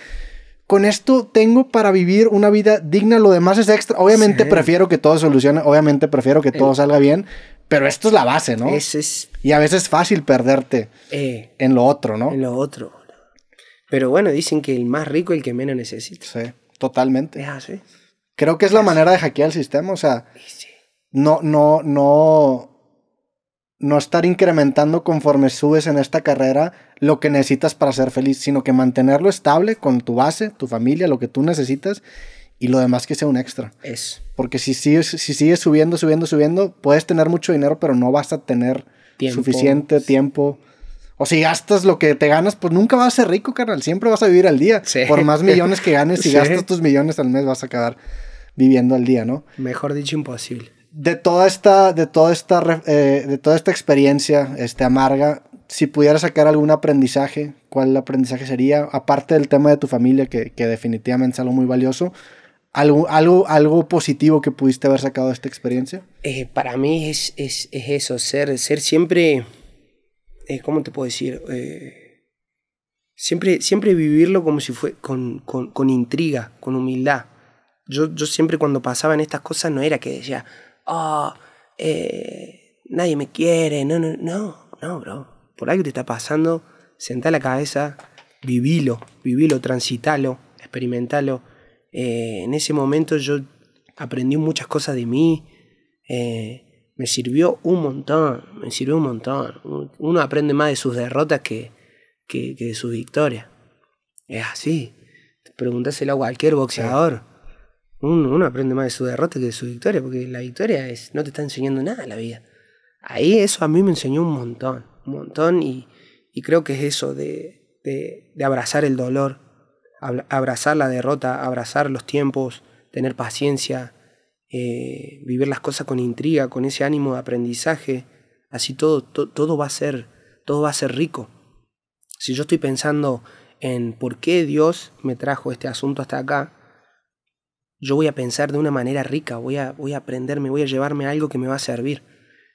con esto tengo para vivir una vida digna, lo demás es extra. Obviamente prefiero que todo solucione, obviamente prefiero que todo eh. salga bien, pero esto es la base, ¿no? es... Y a veces es fácil perderte eh. en lo otro, ¿no? En lo otro. Pero bueno, dicen que el más rico, el que menos necesita. Sí, totalmente. Es así. Creo que es la manera de hackear el sistema, o sea, no, no, no, no estar incrementando conforme subes en esta carrera lo que necesitas para ser feliz, sino que mantenerlo estable con tu base, tu familia, lo que tú necesitas y lo demás que sea un extra. Es. Porque si sigues, si sigues subiendo, subiendo, subiendo, puedes tener mucho dinero, pero no vas a tener suficiente tiempo o si gastas lo que te ganas, pues nunca vas a ser rico, carnal. Siempre vas a vivir al día. Por más millones que ganes, si [laughs] gastas tus millones al mes, vas a acabar viviendo al día, ¿no? Mejor dicho, imposible. De toda esta, de toda esta, eh, de toda esta experiencia este, amarga, si pudieras sacar algún aprendizaje, ¿cuál aprendizaje sería? Aparte del tema de tu familia, que, definitivamente es algo muy valioso, ¿algo, algo, algo positivo que pudiste haber sacado de esta experiencia? Eh, para mí es, es, eso, ser, ser siempre eh, ¿cómo te puedo decir? Eh, siempre, siempre vivirlo como si fue con, con, con intriga, con humildad. Yo, yo, siempre cuando pasaban estas cosas no era que decía, ah, eh, nadie me quiere, no, no, no, no, bro. Por algo te está pasando, sentá la cabeza, vivilo, vivilo, transitalo, experimentalo. en ese momento yo aprendí muchas cosas de mí. Eh, me sirvió un montón, me sirvió un montón. Uno aprende más de sus derrotas que, que, de sus victorias. Es así. Preguntáselo a cualquier boxeador. Uno, uno, aprende más de su derrota que de su victoria, porque la victoria es, no te está enseñando nada la vida. Ahí eso a mí me enseñó un montón, un montón, y, y creo que es eso de, de abrazar el dolor, abrazar la derrota, abrazar los tiempos, tener paciencia, eh, vivir las cosas con intriga, con ese ánimo de aprendizaje, así todo, todo va a ser, todo va a ser rico. Si yo estoy pensando en por qué Dios me trajo este asunto hasta acá, yo voy a pensar de una manera rica, voy a, voy a aprenderme, voy a llevarme algo que me va a servir.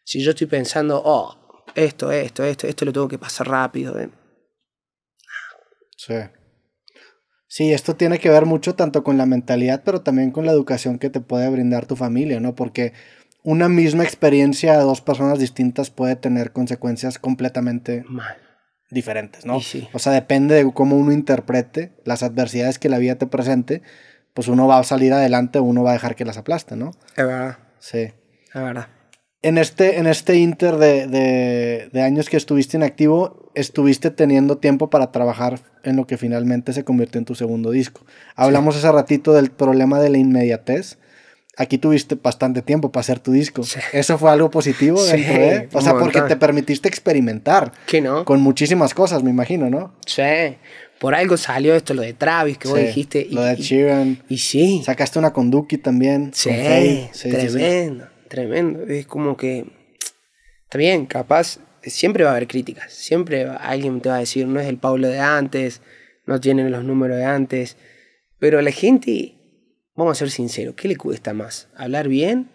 Si yo estoy pensando, oh, esto, esto, esto, esto lo tengo que pasar rápido. Eh. Sí. Sí, esto tiene que ver mucho tanto con la mentalidad, pero también con la educación que te puede brindar tu familia, ¿no? Porque una misma experiencia de dos personas distintas puede tener consecuencias completamente diferentes, ¿no? Sí. O sea, depende de cómo uno interprete las adversidades que la vida te presente, pues uno va a salir adelante o uno va a dejar que las aplaste, ¿no? Es verdad. Sí. Es verdad en este, en este inter de, años que estuviste inactivo, estuviste teniendo tiempo para trabajar en lo que finalmente se convirtió en tu segundo disco. Hablamos hace ratito del problema de la inmediatez. Aquí tuviste bastante tiempo para hacer tu disco. Eso fue algo positivo dentro O sea, porque te permitiste experimentar. No? Con muchísimas cosas, me imagino, ¿no? Sí. Por algo salió esto, lo de Travis, que vos dijiste. Lo de Sheeran. Y, sí. Sacaste una con Konduki también. Sí, tremendo. Tremendo. Es como que. Está bien, capaz. Siempre va a haber críticas. Siempre alguien te va a decir, no es el Pablo de antes, no tienen los números de antes. Pero a la gente, vamos a ser sinceros, ¿qué le cuesta más? ¿Hablar bien?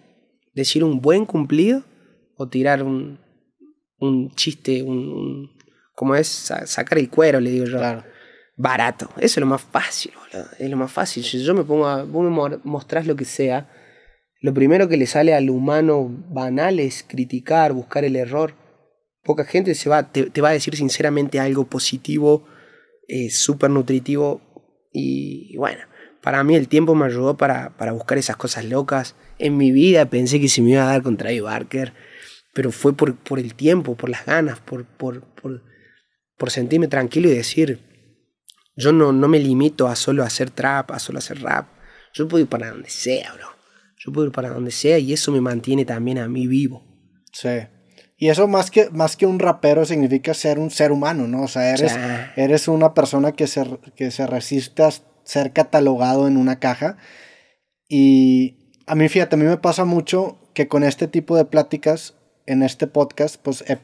¿Decir un buen cumplido? ¿O tirar un, un chiste, un, es sacar el cuero, le digo yo. Barato. Eso es lo más fácil, boludo. Es lo más fácil. Si yo me pongo a. Vos lo que sea. Lo primero que le sale al humano banal es criticar, buscar el error. Poca gente se va, te, va a decir sinceramente algo positivo, eh, súper nutritivo. Y, bueno, para mí el tiempo me ayudó para, para, buscar esas cosas locas. En mi vida pensé que se me iba a dar contra Ivy Barker, pero fue por, por el tiempo, por las ganas, por, por, por, sentirme tranquilo y decir, yo no, no me limito a solo hacer trap, a solo hacer rap. Yo puedo ir para donde sea, bro. Yo puedo ir para donde sea y eso me mantiene también a mí vivo. Sí. Y eso más que, más que un rapero significa ser un ser humano, ¿no? O sea, eres, eres una persona que se, que se resiste a ser catalogado en una caja. Y a mí, fíjate, a mí me pasa mucho que con este tipo de pláticas en este podcast, pues he,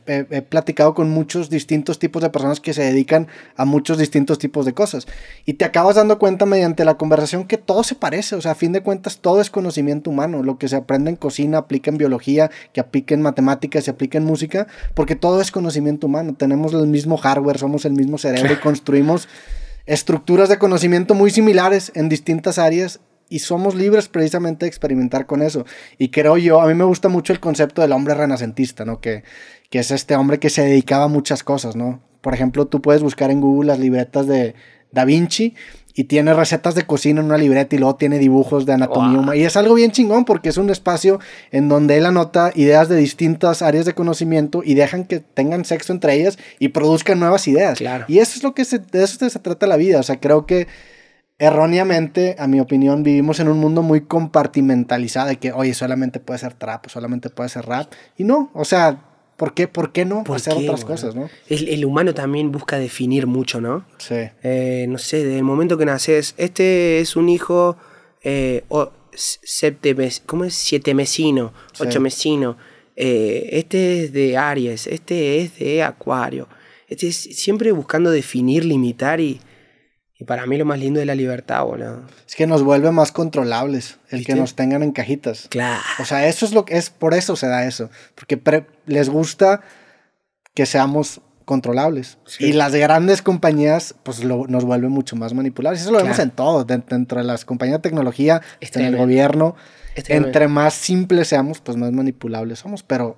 platicado con muchos distintos tipos de personas que se dedican a muchos distintos tipos de cosas. Y te acabas dando cuenta mediante la conversación que todo se parece. O sea, a fin de cuentas, todo es conocimiento humano. Lo que se aprende en cocina, aplica en biología, que aplica en matemáticas, se aplica en música, porque todo es conocimiento humano. Tenemos el mismo hardware, somos el mismo cerebro y [laughs] construimos estructuras de conocimiento muy similares en distintas áreas y somos libres precisamente de experimentar con eso. Y creo yo, a mí me gusta mucho el concepto del hombre renacentista, ¿no? Que, que es este hombre que se dedicaba a muchas cosas, ¿no? Por ejemplo, tú puedes buscar en Google las libretas de Da Vinci y tiene recetas de cocina en una libreta y luego tiene dibujos de anatomía Y es algo bien chingón porque es un espacio en donde él anota ideas de distintas áreas de conocimiento y dejan que tengan sexo entre ellas y produzcan nuevas ideas. Y eso es lo que se, de eso se trata la vida. O sea, creo que erróneamente, a mi opinión, vivimos en un mundo muy compartimentalizado de que, oye, solamente puede ser trap, solamente puede ser rap. Y no, o sea, ¿por qué, por qué no Puede ser otras cosas, no? El, humano también busca definir mucho, ¿no? Sí. Eh, no sé, desde el momento que naces, este es un hijo eh, ¿cómo es? Siete mesino, ocho mesino. Eh, este es de Aries, este es de Acuario. Este es siempre buscando definir, limitar y y para mí lo más lindo es la libertad, boludo. Es que nos vuelve más controlables el que nos tengan en cajitas. Claro. O sea, eso es lo que es, por eso se da eso. Porque les gusta que seamos controlables. Y las grandes compañías, pues lo, nos vuelven mucho más manipulables. Eso lo vemos en todo, dentro de las compañías de tecnología, en el gobierno. entre más simples seamos, pues más manipulables somos. Pero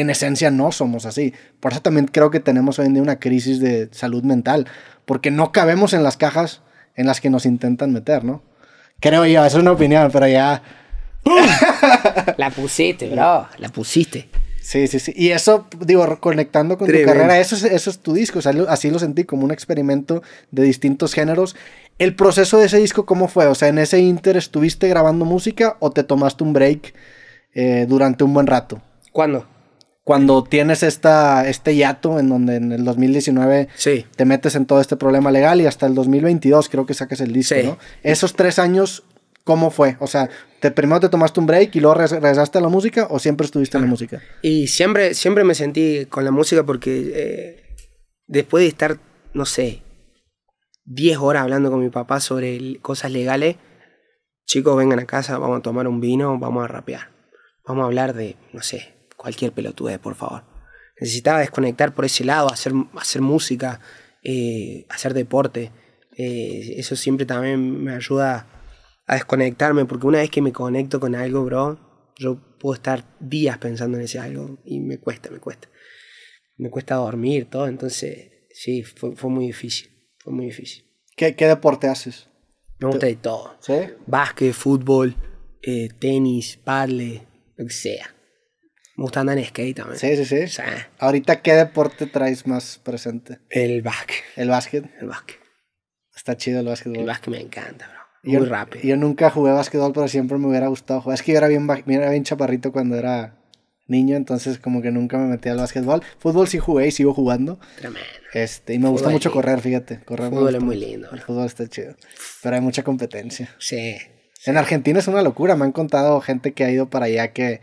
en esencia no somos así. Por eso también creo que tenemos hoy en día una crisis de salud mental, porque no cabemos en las cajas en las que nos intentan meter, ¿no? Creo yo, eso es una opinión, pero ya... [laughs] la pusiste, bro, la pusiste. Sí, sí, sí. Y eso, digo, conectando con tu carrera, eso es, tu disco. O sea, así lo sentí, como un experimento de distintos géneros. ¿El proceso de ese disco cómo fue? O sea, ¿en ese inter estuviste grabando música o te tomaste un break eh, durante un buen rato? ¿Cuándo? cuando tienes esta, este hiato en donde en el 2019 te metes en todo este problema legal y hasta el 2022 creo que sacas el disco, ¿no? Esos tres años, ¿cómo fue? O sea, te, primero te tomaste un break y luego regresaste a la música o siempre estuviste en la música? Y siempre, siempre me sentí con la música porque eh, después de estar, no sé, 10 horas hablando con mi papá sobre cosas legales, chicos, vengan a casa, vamos a tomar un vino, vamos a rapear, vamos a hablar de, no sé, cualquier pelotude, por favor. Necesitaba desconectar por ese lado, hacer, hacer música, eh, hacer deporte. Eh, eso siempre también me ayuda a desconectarme, porque una vez que me conecto con algo, bro, yo puedo estar días pensando en ese algo y me cuesta, me cuesta. Me cuesta dormir, todo, entonces sí, fue, muy difícil, fue muy difícil. ¿Qué, deporte haces? Me gusta de todo. ¿Sí? Básquet, fútbol, eh, tenis, paddle, lo que sea. Me gusta andar en skate también. Sí, sí, sí, Ahorita, ¿qué deporte traes más presente? El básquet. ¿El básquet? El básquet. Está chido el básquetbol. El básquet me encanta, bro. Muy rápido. Yo nunca jugué básquetbol, pero siempre me hubiera gustado jugar. Es que yo era bien, bien chaparrito cuando era niño, entonces como que nunca me metí al básquetbol. Fútbol sí jugué y sigo jugando. Tremendo. Este, y me gusta mucho correr, fíjate. Correr fútbol es muy lindo. Bro. El fútbol está chido. Pero hay mucha competencia. Sí. En Argentina es una locura. Me han contado gente que ha ido para allá que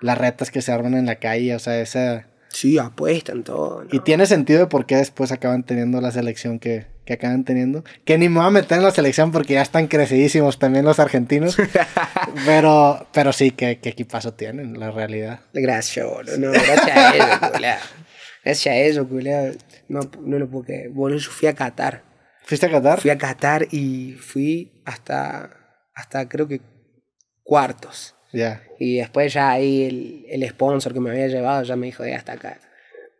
las retas que se arman en la calle, o sea, ese... Sí, apuestan todo. Y tiene sentido de por qué después acaban teniendo la selección que, acaban teniendo. Que ni me voy a meter en la selección porque ya están crecidísimos también los argentinos. [laughs] pero, pero sí, que, equipazo tienen, la realidad. Gracias, boludo. No, gracias a eso, [laughs] Gracias a eso, culé. No, no lo puedo creer. yo fui a Qatar. ¿Fuiste a Qatar? Fui a Qatar y fui hasta, hasta creo que cuartos. Y después ya ahí el, el, sponsor que me había llevado ya me dijo, ya hasta acá.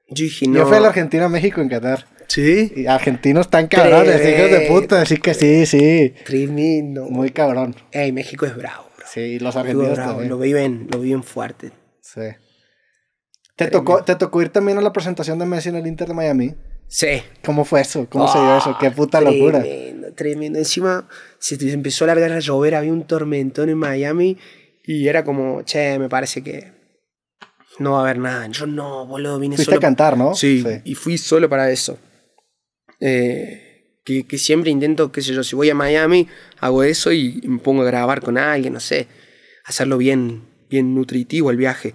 Yo fui a la Argentina, México, en Qatar. Sí. Y argentinos tan cabrones, hijos de puta, así que sí, sí. Tremendo. Muy cabrón. Ey, México es bravo, bro. Sí, los argentinos Lo viven, lo viven fuerte. Sí. ¿Te tocó, ¿Te tocó ir también a la presentación de Messi en el Inter de Miami? Sí. ¿Cómo fue eso? ¿Cómo se dio eso? Qué puta locura. Tremendo, tremendo. Encima se empezó a largar a llover, había un tormentón en Miami y era como, che, me parece que no va a haber nada. Yo no, boludo, vine Fuiste solo. a cantar, ¿no? Sí, y fui solo para eso. Eh, que, siempre intento, qué sé yo, si voy a Miami, hago eso y me pongo a grabar con alguien, no sé, hacerlo bien, bien nutritivo el viaje.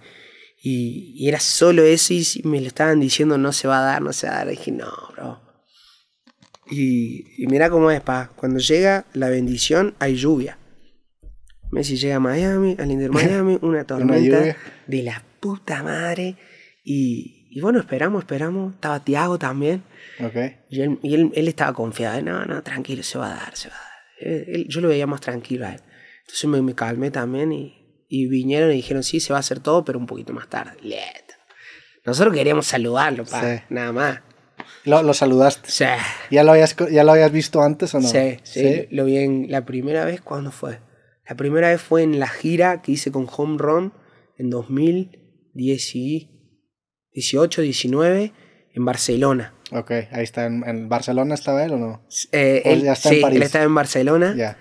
Y, era solo eso y me lo estaban diciendo, no se va a dar, no se va a dar. Y dije, no, bro. Y, y mira cómo es, pa. Cuando llega la bendición, hay lluvia. Messi llega a Miami, al Inter Miami, [laughs] una tormenta de la puta madre. Y, bueno, esperamos, esperamos. Estaba Tiago también. Y, él, estaba confiado. No, no, tranquilo, se va a dar, se va a dar. yo lo veía más tranquilo a él. Entonces me, calmé también y, vinieron y dijeron, sí, se va a hacer todo, pero un poquito más tarde. Nosotros queríamos saludarlo, pa, sí. nada más. Lo, saludaste. Sí. ¿Ya lo, habías, ¿Ya lo habías visto antes o no? Sí, sí, Lo vi en la primera vez cuando fue. La primera vez fue en la gira que hice con Home Run en 2018, 19, en Barcelona. Ok, ahí está. ¿En, Barcelona estaba él o no? Eh, él, está sí, en él estaba en Barcelona. ya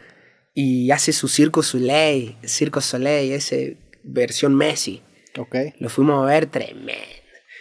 Y hace su Circo Soleil, Circo Soleil, ese versión Messi. Ok. Lo fuimos a ver tremendo.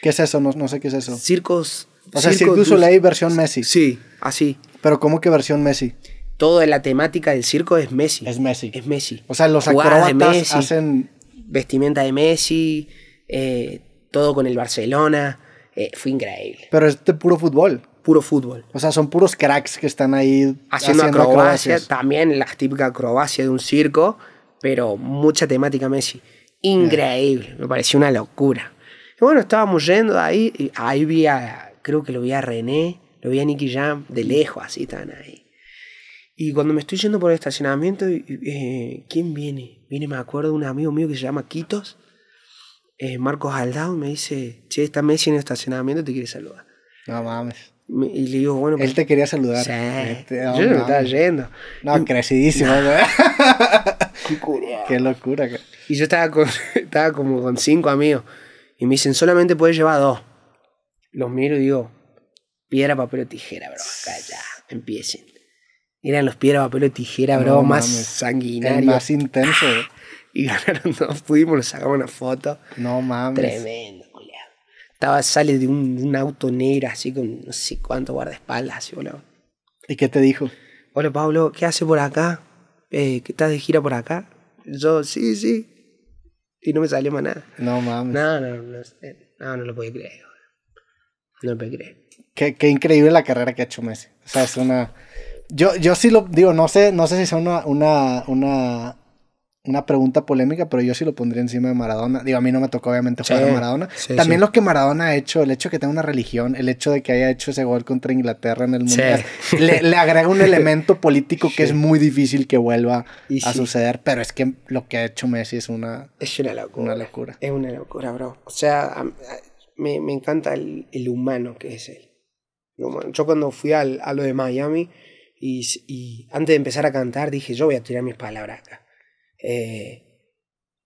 ¿Qué es eso? No, sé qué es eso. Circos. O sea, Circo, Soleil versión Messi. Sí, así. Pero ¿cómo que versión Messi? toda la temática del circo es Messi. Es Messi. Es Messi. O sea, los actores hacen... Vestimenta de Messi, eh, todo con el Barcelona. Eh, fue increíble. Pero es puro fútbol. Puro fútbol. O sea, son puros cracks que están ahí haciendo, acrobacias. También las típicas acrobacias de un circo, pero mucha temática Messi. Increíble. Me pareció una locura. bueno, estábamos yendo ahí. Y ahí vi a. Creo que lo vi a René. Lo vi a Nicky Jam de lejos, así estaban ahí. Y cuando me estoy yendo por el estacionamiento, eh, ¿quién viene? Viene, me acuerdo, un amigo mío que se llama Quitos, eh, Marcos Aldao, y me dice, che, está Messi en el estacionamiento, te quiere saludar. No mames. y le digo, bueno... Él te quería saludar. Sí. Yo este, no, estaba yendo. No, crecidísimo. [laughs] Qué locura. Y yo estaba, [laughs] estaba como con cinco amigos. Y me dicen, solamente puedes llevar dos. Los miro y digo, piedra, papel o tijera, bro. Acá ya, empiecen. Eran los piedra, papel o tijera, bro, más más intenso. [laughs] Y ganaron dos, pudimos, nos sacamos una foto. No mames. Tremendo, culiado. Estaba, sale de un, auto negro así con no sé cuánto guardaespaldas, así, boludo. ¿Y qué te dijo? Hola Pablo, ¿qué hace por acá? Eh, ¿Qué estás de gira por acá? Yo, sí, sí. Y no me salió más nada. No mames. No, no, no, no, lo podía creer. boludo. No lo podía creer. Qué, qué increíble la carrera que ha hecho Messi. O sea, es una yo, yo sí lo digo, no sé, no sé si sea una, una, una, una pregunta polémica, pero yo sí lo pondría encima de Maradona. Digo, a mí no me tocó obviamente jugar Maradona. También lo que Maradona ha hecho, el hecho de que tenga una religión, el hecho de que haya hecho ese gol contra Inglaterra en el Mundial, le, le, agrega un [laughs] elemento político que es muy difícil que vuelva a suceder, pero es que lo que ha hecho Messi es una... Es una locura. Es una locura, bro. O sea, me, me, encanta el, el, humano que es él. Yo cuando fui al, a lo de Miami y, antes de empezar a cantar dije, yo voy a tirar mis palabras acá. Eh,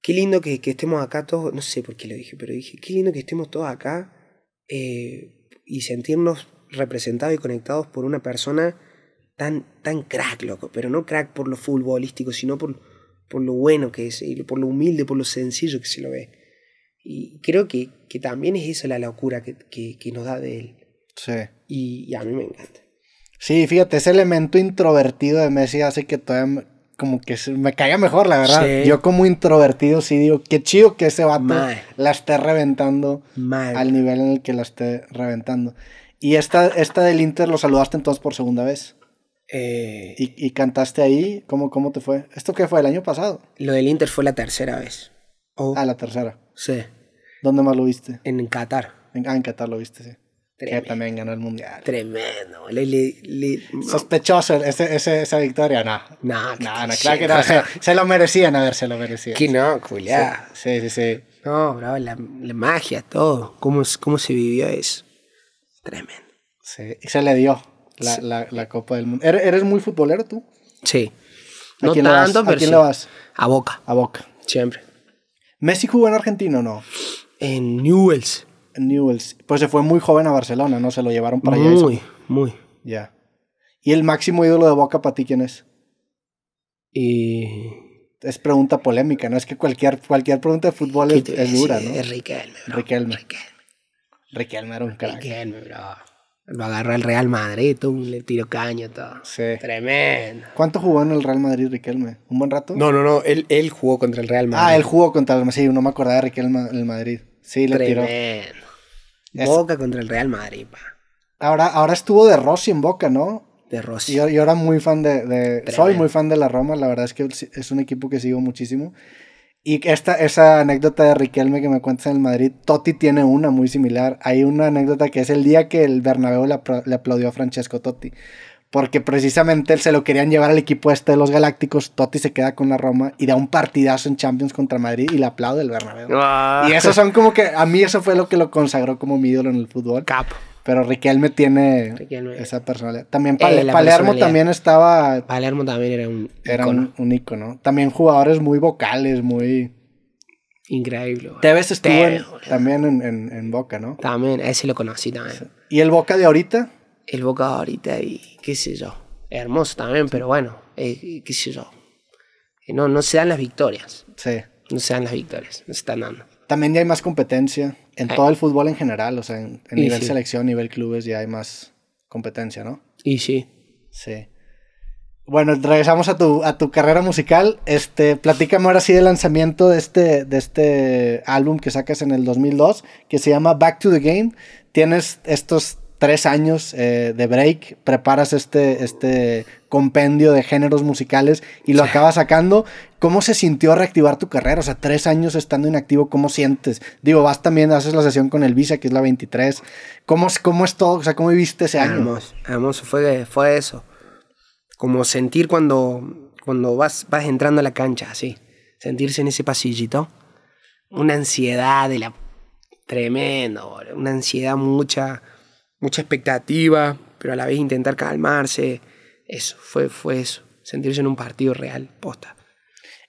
qué lindo que, estemos acá todos, no sé por qué lo dije, pero dije, qué lindo que estemos todos acá eh, y sentirnos representados y conectados por una persona tan, tan crack, loco, pero no crack por lo futbolístico, sino por, por lo bueno que es, por lo humilde, por lo sencillo que se lo ve. Y creo que, que también es esa la locura que, nos da de él. Sí. y a mí me encanta. Sí, fíjate, ese elemento introvertido de Messi hace que todavía como que se me caiga mejor, la verdad. Yo como introvertido sí digo, qué chido que ese vato la esté reventando al nivel en el que la esté reventando. Y esta, esta del Inter lo saludaste entonces por segunda vez. Eh. Y, cantaste ahí, ¿Cómo, ¿cómo te fue? ¿Esto qué fue, el año pasado? Lo del Inter fue la tercera vez. Ah, la tercera. Sí. ¿Dónde más lo viste? En Qatar. ah, en Qatar lo viste, sí. Que también ganó el mundial. Tremendo. Sospechoso esa victoria, no. No, claro que [laughs] Se, lo merecían, a ver, se lo merecían. Que no, Julia. Sí, sí, sí. No, bravo, la, magia, todo. Cómo, cómo se vivió eso. Tremendo. Sí, y se le dio la, la, Copa del Mundo. ¿Er, ¿Eres, muy futbolero tú? Sí. ¿A no quién ¿A quién le vas? A Boca. A Boca. Siempre. ¿Messi jugó en Argentina o no? En Newells. Pues se fue muy joven a Barcelona, ¿no? Se lo llevaron para allá. Muy, muy. Ya. ¿Y el máximo ídolo de Boca para ti quién es? Y... Es pregunta polémica, ¿no? Es que cualquier, cualquier pregunta de fútbol es, dura, ¿no? Es Riquelme. Bro. Riquelme. Riquelme. era un crack. Riquelme, bro. Lo agarró el Real Madrid, tú, le tiró caño, todo. Sí. Tremendo. ¿Cuánto jugó en el Real Madrid Riquelme? ¿Un buen rato? No, no, no. Él, jugó contra el Real ah, Madrid. Ah, él jugó contra el Madrid. Sí, no me acordaba de Riquelme el Madrid. Sí, le Tremendo. Boca contra el Real Madrid, Ahora, ahora estuvo de Rossi en Boca, ¿no? De Rossi. Yo, era muy fan de... de soy muy fan de la Roma, la verdad es que es un equipo que sigo muchísimo. Y esta, esa anécdota de Riquelme que me cuentas en el Madrid, Totti tiene una muy similar. Hay una anécdota que es el día que el Bernabéu le aplaudió a Francesco Totti porque precisamente se lo querían llevar al equipo este de los Galácticos, Totti se queda con la Roma y da un partidazo en Champions contra Madrid y le aplaude el Bernabéu. Ah. Y eso son como que, a mí eso fue lo que lo consagró como mi ídolo en el fútbol. Capo. Pero Riquelme tiene esa personalidad. También eh, Palermo también estaba... Palermo también era un Era Un, También jugadores muy vocales, muy... Increíble. Te ves estuvo también en, en, Boca, ¿no? También, ese lo conocí también. ¿Y el Boca de ahorita? el Boca ahorita y qué sé yo. Hermoso también, pero bueno, eh, qué sé yo. Eh, no, no se dan las victorias. Sí. No se dan las victorias, están dando. También ya hay más competencia en eh. todo el fútbol en general, o sea, en, nivel selección, nivel clubes, ya hay más competencia, ¿no? Y sí. Sí. Bueno, regresamos a tu, carrera musical. Este, platícame ahora sí del lanzamiento de este, de este álbum que sacas en el 2002, que se llama Back to the Game. Tienes estos tres años eh, de break, preparas este, este compendio de géneros musicales y lo acabas sacando. ¿Cómo se sintió reactivar tu carrera? O sea, tres años estando inactivo, ¿cómo sientes? Digo, vas también, haces la sesión con el Visa, que es la 23. ¿Cómo, cómo es todo? O sea, ¿cómo viviste ese año? Hermoso, hermoso, fue, fue eso. Como sentir cuando, cuando vas, vas entrando a la cancha, así. Sentirse en ese pasillito. Una ansiedad de la... Tremendo, una ansiedad mucha mucha expectativa, pero a la vez intentar calmarse. Eso, fue, fue eso, sentirse en un partido real, posta.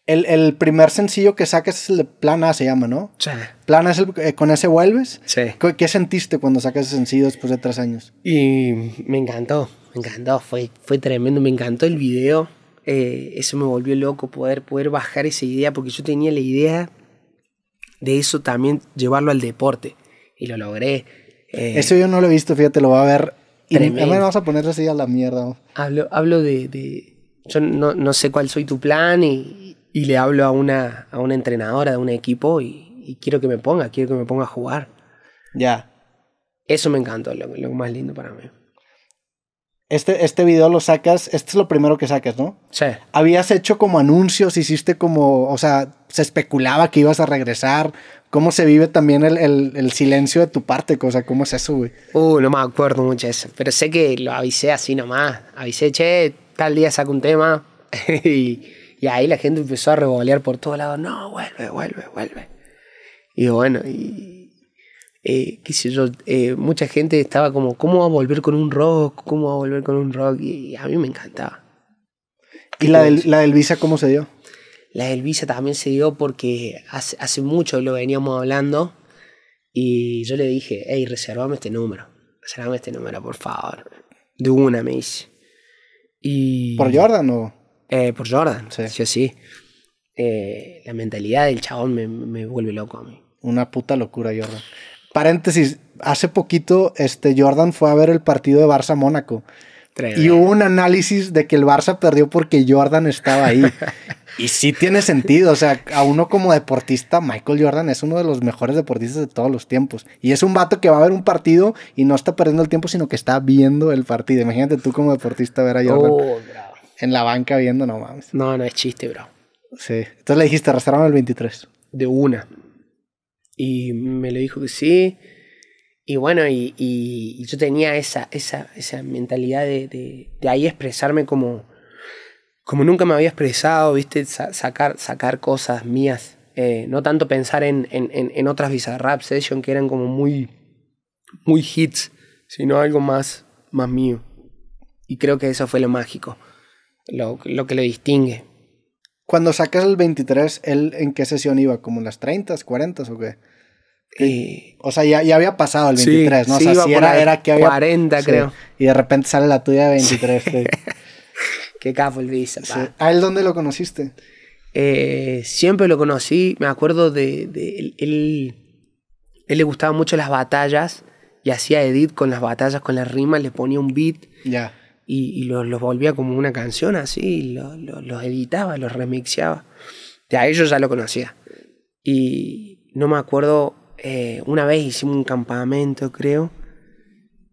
El, primer sencillo que sacas es el de Plan A, se llama, ¿no? Sí. es el, eh, con ese vuelves. Sí. ¿Qué, sentiste cuando sacas ese sencillo después de tres años? Y me encantó, me encantó, fue, fue tremendo, me encantó el video. Eh, eso me volvió loco, poder, poder bajar esa idea, porque yo tenía la idea de eso también llevarlo al deporte. Y lo logré eh, Eso yo no lo he visto, fíjate, lo va a ver. Y me vamos a poner así a la mierda. Hablo, hablo de, Yo no, no, sé cuál soy tu plan y, y, le hablo a una, a una entrenadora de un equipo y, quiero que me ponga, quiero que me ponga a jugar. Ya. Eso me encantó, lo, lo más lindo para mí. Este, este, video lo sacas, este es lo primero que sacas, ¿no? Sí. Habías hecho como anuncios, hiciste como, o sea, se especulaba que ibas a regresar cómo se vive también el, silencio de tu parte, cómo es eso, güey. Uh, no me acuerdo mucho de eso, pero sé que lo avisé así nomás, avisé, che, tal día saco un tema [laughs] y, ahí la gente empezó a revolear por todos lados, no, vuelve, vuelve, vuelve. Y bueno, y, eh, qué sé yo, eh, mucha gente estaba como, ¿cómo va a volver con un rock? ¿Cómo va a volver con un rock? Y, a mí me encantaba. ¿Y la del, la del Visa cómo se dio? La del Visa también se dio porque hace, mucho lo veníamos hablando y yo le dije, hey, reservame este número, reservame este número, por favor. De una me Y, ¿Por Jordan o...? Eh, por Jordan, sí, sí. Eh, la mentalidad del chabón me, vuelve loco a mí. Una puta locura, Jordan. Paréntesis, hace poquito este, Jordan fue a ver el partido de Barça-Mónaco. Y hubo un análisis de que el Barça perdió porque Jordan estaba ahí. [laughs] Y sí tiene sentido, o sea, a uno como deportista, Michael Jordan es uno de los mejores deportistas de todos los tiempos. Y es un vato que va a ver un partido y no está perdiendo el tiempo, sino que está viendo el partido. Imagínate tú como deportista ver a oh, Jordan en la banca viendo, no mames. No, no es chiste, bro. Sí. Entonces le dijiste, arrastraron el 23. De una. Y me lo dijo que sí. Y bueno, y, yo tenía esa, esa, mentalidad de, de ahí expresarme como como nunca me había expresado, viste, sacar, sacar cosas mías. Eh, no tanto pensar en, en, en otras Bizarrap Session que eran como muy, muy hits, sino algo más, más mío. Y creo que eso fue lo mágico, lo, que lo distingue. Cuando sacas el 23, ¿él en qué sesión iba? ¿Como en las 30, 40 o qué? Eh, o sea, ya, había pasado el 23, ¿no? O sea, si era, que había... 40, creo. Y de repente sale la tuya de 23. [laughs] Qué capo el ¿A él dónde lo conociste? Eh, siempre lo conocí, me acuerdo de, él, él, le gustaba mucho las batallas y hacía edit con las batallas, con las rimas, le ponía un beat y, los volvía como una canción así, los editaba, los remixeaba. De a ellos ya lo conocía. Y no me acuerdo, eh, una vez hicimos un campamento, creo,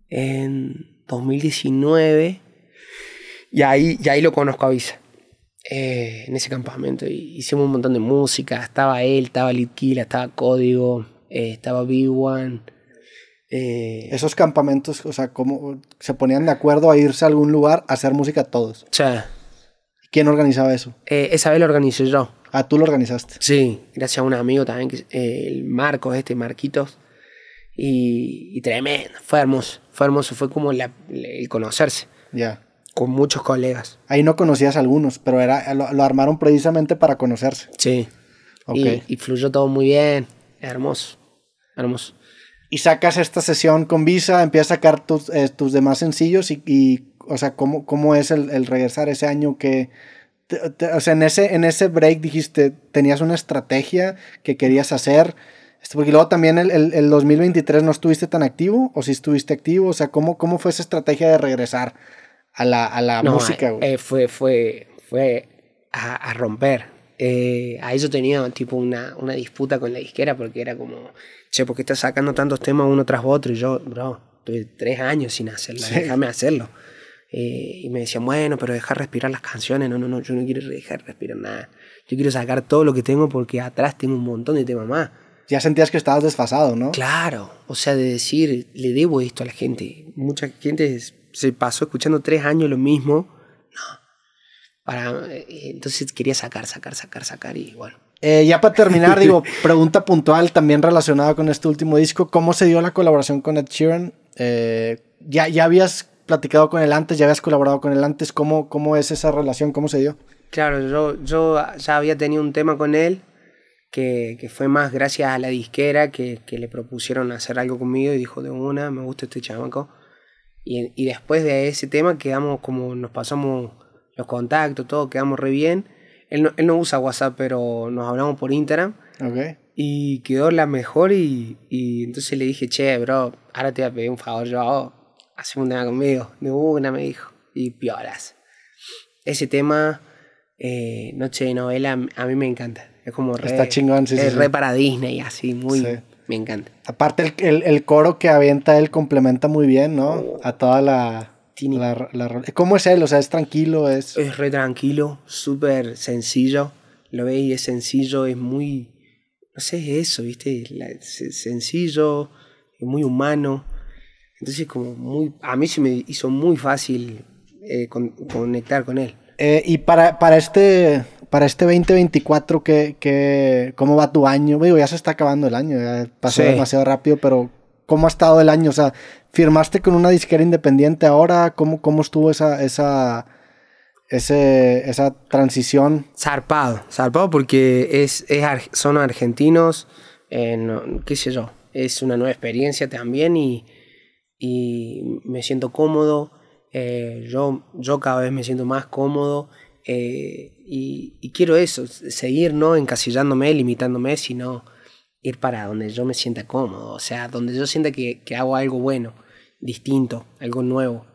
en 2019 y ahí, ahí lo conozco a Visa. Eh, en ese campamento. Hicimos un montón de música. Estaba él, estaba Litquila, estaba Código, eh, estaba B1. Eh, Esos campamentos, o sea, ¿cómo se ponían de acuerdo a irse a algún lugar a hacer música todos? O sea. ¿Quién organizaba eso? esa vez lo organizé yo. Ah, tú lo organizaste. Sí, gracias a un amigo también, el Marcos, este, Marquitos. Y, tremendo, fue hermoso, fue hermoso, fue como el conocerse. Ya con muchos colegas. Ahí no conocías a algunos, pero era, lo, armaron precisamente para conocerse. Sí. Okay. Y, fluyó todo muy bien. Hermoso. Hermoso. Y sacas esta sesión con Visa, empiezas a sacar tus, eh, tus demás sencillos y, o sea, ¿cómo, cómo es el, regresar ese año que... o sea, en ese, en ese break dijiste, tenías una estrategia que querías hacer. Este, porque luego también el, el, 2023 no estuviste tan activo, o si estuviste activo, o sea, ¿cómo, ¿cómo fue esa estrategia de regresar? a la, a música, eh, eh, fue, fue, fue a, romper. Eh, a eso tenía tipo una, disputa con la disquera porque era como, che, ¿por qué estás sacando tantos temas uno tras otro? Y yo, bro, tuve tres años sin hacerlo, déjame hacerlo. y me decían, bueno, pero deja respirar las canciones. No, no, no, yo no quiero dejar respirar nada. Yo quiero sacar todo lo que tengo porque atrás tengo un montón de temas más. Ya sentías que estabas desfasado, ¿no? Claro, o sea, de decir, le debo esto a la gente. Mucha gente es, se pasó escuchando tres años lo mismo. Para, eh, eh, entonces quería sacar, sacar, sacar, sacar y bueno. Eh, ya para terminar, digo, [laughs] pregunta puntual también relacionada con este último disco. ¿Cómo se dio la colaboración con Ed Sheeran? ya, ya habías platicado con él antes, ya habías colaborado con él antes. ¿Cómo, cómo es esa relación? ¿Cómo se dio? Claro, yo, yo ya había tenido un tema con él que, fue más gracias a la disquera que, que, le propusieron hacer algo conmigo y dijo de una, me gusta este chamaco y, después de ese tema quedamos como nos pasamos los contactos, todo, quedamos re bien. Él no, él no usa WhatsApp, pero nos hablamos por Instagram. Y quedó la mejor y, entonces le dije, che, bro, ahora te voy a pedir un favor yo, hago hacemos un tema conmigo. De una me dijo. Y pioras. Ese tema, eh, Noche de Novela, a mí me encanta. Es como re, Está chingón, sí, es re para Disney, así, muy me encanta. Aparte, el, el, el coro que avienta él complementa muy bien, ¿no? Oh. A toda la, la, ¿Cómo es él? O sea, es tranquilo, es... Es re tranquilo, súper sencillo. Lo veis, es sencillo, es muy... No sé, eso, ¿viste? es sencillo, es muy humano. Entonces, como muy... A mí se me hizo muy fácil eh, conectar con él. Eh, y para, para este para este 2024, ¿qué, qué, cómo va tu año? ya se está acabando el año, ya pasó demasiado rápido, pero ¿cómo ha estado el año? O sea, ¿firmaste con una disquera independiente ahora? ¿Cómo, cómo estuvo esa, esa, esa transición? Zarpado, zarpado porque es, son argentinos, eh, qué sé yo, es una nueva experiencia también y, me siento cómodo. Eh, yo, yo cada vez me siento más cómodo eh, y, quiero eso, seguir no encasillándome, limitándome, sino ir para donde yo me sienta cómodo, o sea, donde yo sienta que, que hago algo bueno, distinto, algo nuevo.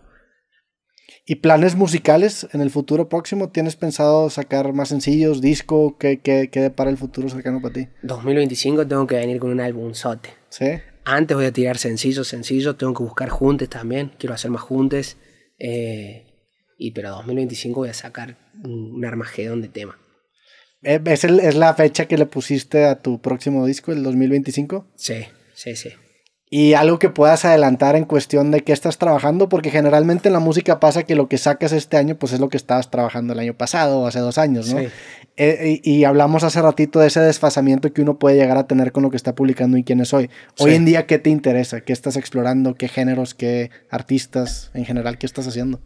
¿Y planes musicales en el futuro próximo? ¿Tienes pensado sacar más sencillos, disco? ¿Qué, qué, qué para el futuro cercano para ti? 2025 tengo que venir con un álbum ¿Sí? Antes voy a tirar sencillos, sencillos. Tengo que buscar juntes también. Quiero hacer más juntes. Eh, y pero 2025 voy a sacar un, un armagedón de tema. Eh, ¿Es, ¿Es la fecha que le pusiste a tu próximo disco, el 2025? Sí, sí, sí. Y algo que puedas adelantar en cuestión de qué estás trabajando, porque generalmente en la música pasa que lo que sacas este año, pues es lo que estabas trabajando el año pasado o hace dos años, ¿no? Sí. Eh, y, hablamos hace ratito de ese desfasamiento que uno puede llegar a tener con lo que está publicando y quién es hoy. Hoy en día, ¿qué te interesa? ¿Qué estás explorando? ¿Qué géneros? ¿Qué artistas? En general, ¿qué estás haciendo?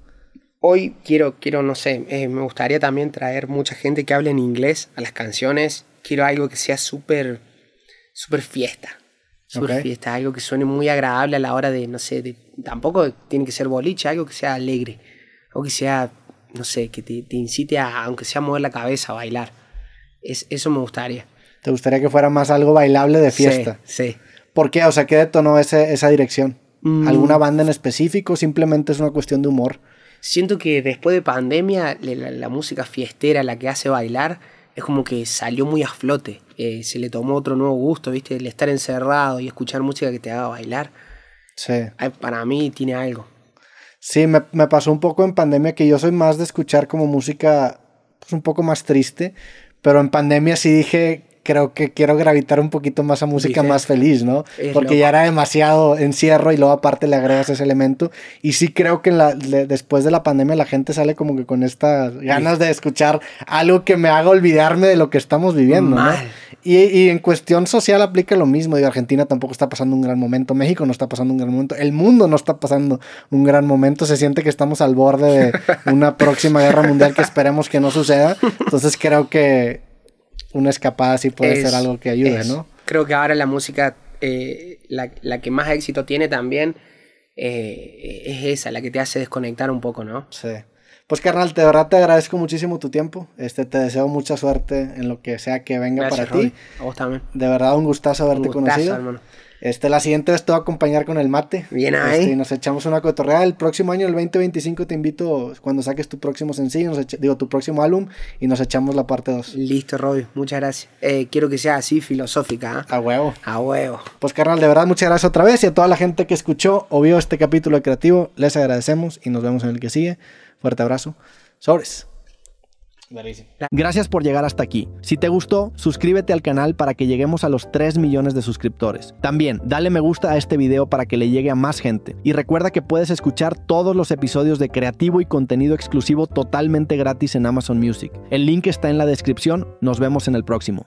hoy quiero, quiero no sé, eh, me gustaría también traer mucha gente que hable en inglés a las canciones. Quiero algo que sea súper, súper fiesta. Súper fiesta, algo que suene muy agradable a la hora de, no sé, tampoco tiene que ser boliche, algo que sea alegre. o que sea, no sé, que te, incite a, aunque sea mover la cabeza, a bailar. Es, eso me gustaría. ¿Te gustaría que fuera más algo bailable de fiesta? Sí. sí. ¿Por qué? O sea, ¿qué detonó ese, esa dirección? Mm. ¿Alguna banda en específico? Simplemente es una cuestión de humor siento que después de pandemia la, música fiestera, la que hace bailar, es como que salió muy a flote. Eh, se le tomó otro nuevo gusto, ¿viste? El estar encerrado y escuchar música que te haga bailar. Sí. para mí tiene algo. Sí, me, me, pasó un poco en pandemia que yo soy más de escuchar como música pues, un poco más triste, pero en pandemia sí dije, creo que quiero gravitar un poquito más a música más feliz, ¿no? Porque ya era demasiado encierro y luego aparte le agregas ese elemento. Y sí creo que después de la pandemia la gente sale como que con estas ganas de escuchar algo que me haga olvidarme de lo que estamos viviendo, ¿no? Y, y, en cuestión social aplica lo mismo. Digo, Argentina tampoco está pasando un gran momento, México no está pasando un gran momento, el mundo no está pasando un gran momento. Se siente que estamos al borde de una próxima guerra mundial que esperemos que no suceda. Entonces creo que una escapada sí puede ser algo que ayude, ¿no? Creo que ahora la música, eh, la, que más éxito tiene también, eh, es esa, la que te hace desconectar un poco, ¿no? Sí. Pues carnal, de verdad te agradezco muchísimo tu tiempo. Este, te deseo mucha suerte en lo que sea que venga para ti. A vos también. De verdad, un gustazo haberte conocido. Hermano. Este, la siguiente vez te voy a acompañar con el mate. Bien ahí. Este, nos echamos una cotorrea El próximo año, el 2025, te invito cuando saques tu próximo sencillo, digo, tu próximo álbum, y nos echamos la parte 2. Listo, Robbie. Muchas gracias. Eh, quiero que sea así filosófica. ¿ah? A huevo. A huevo. Pues, carnal, de verdad, muchas gracias otra vez. Y a toda la gente que escuchó o vio este capítulo creativo, les agradecemos y nos vemos en el que sigue. Fuerte abrazo. Sobres. Gracias por llegar hasta aquí. Si te gustó, suscríbete al canal para que lleguemos a los 3 millones de suscriptores. También, dale me gusta a este video para que le llegue a más gente. Y recuerda que puedes escuchar todos los episodios de creativo y contenido exclusivo totalmente gratis en Amazon Music. El link está en la descripción. Nos vemos en el próximo.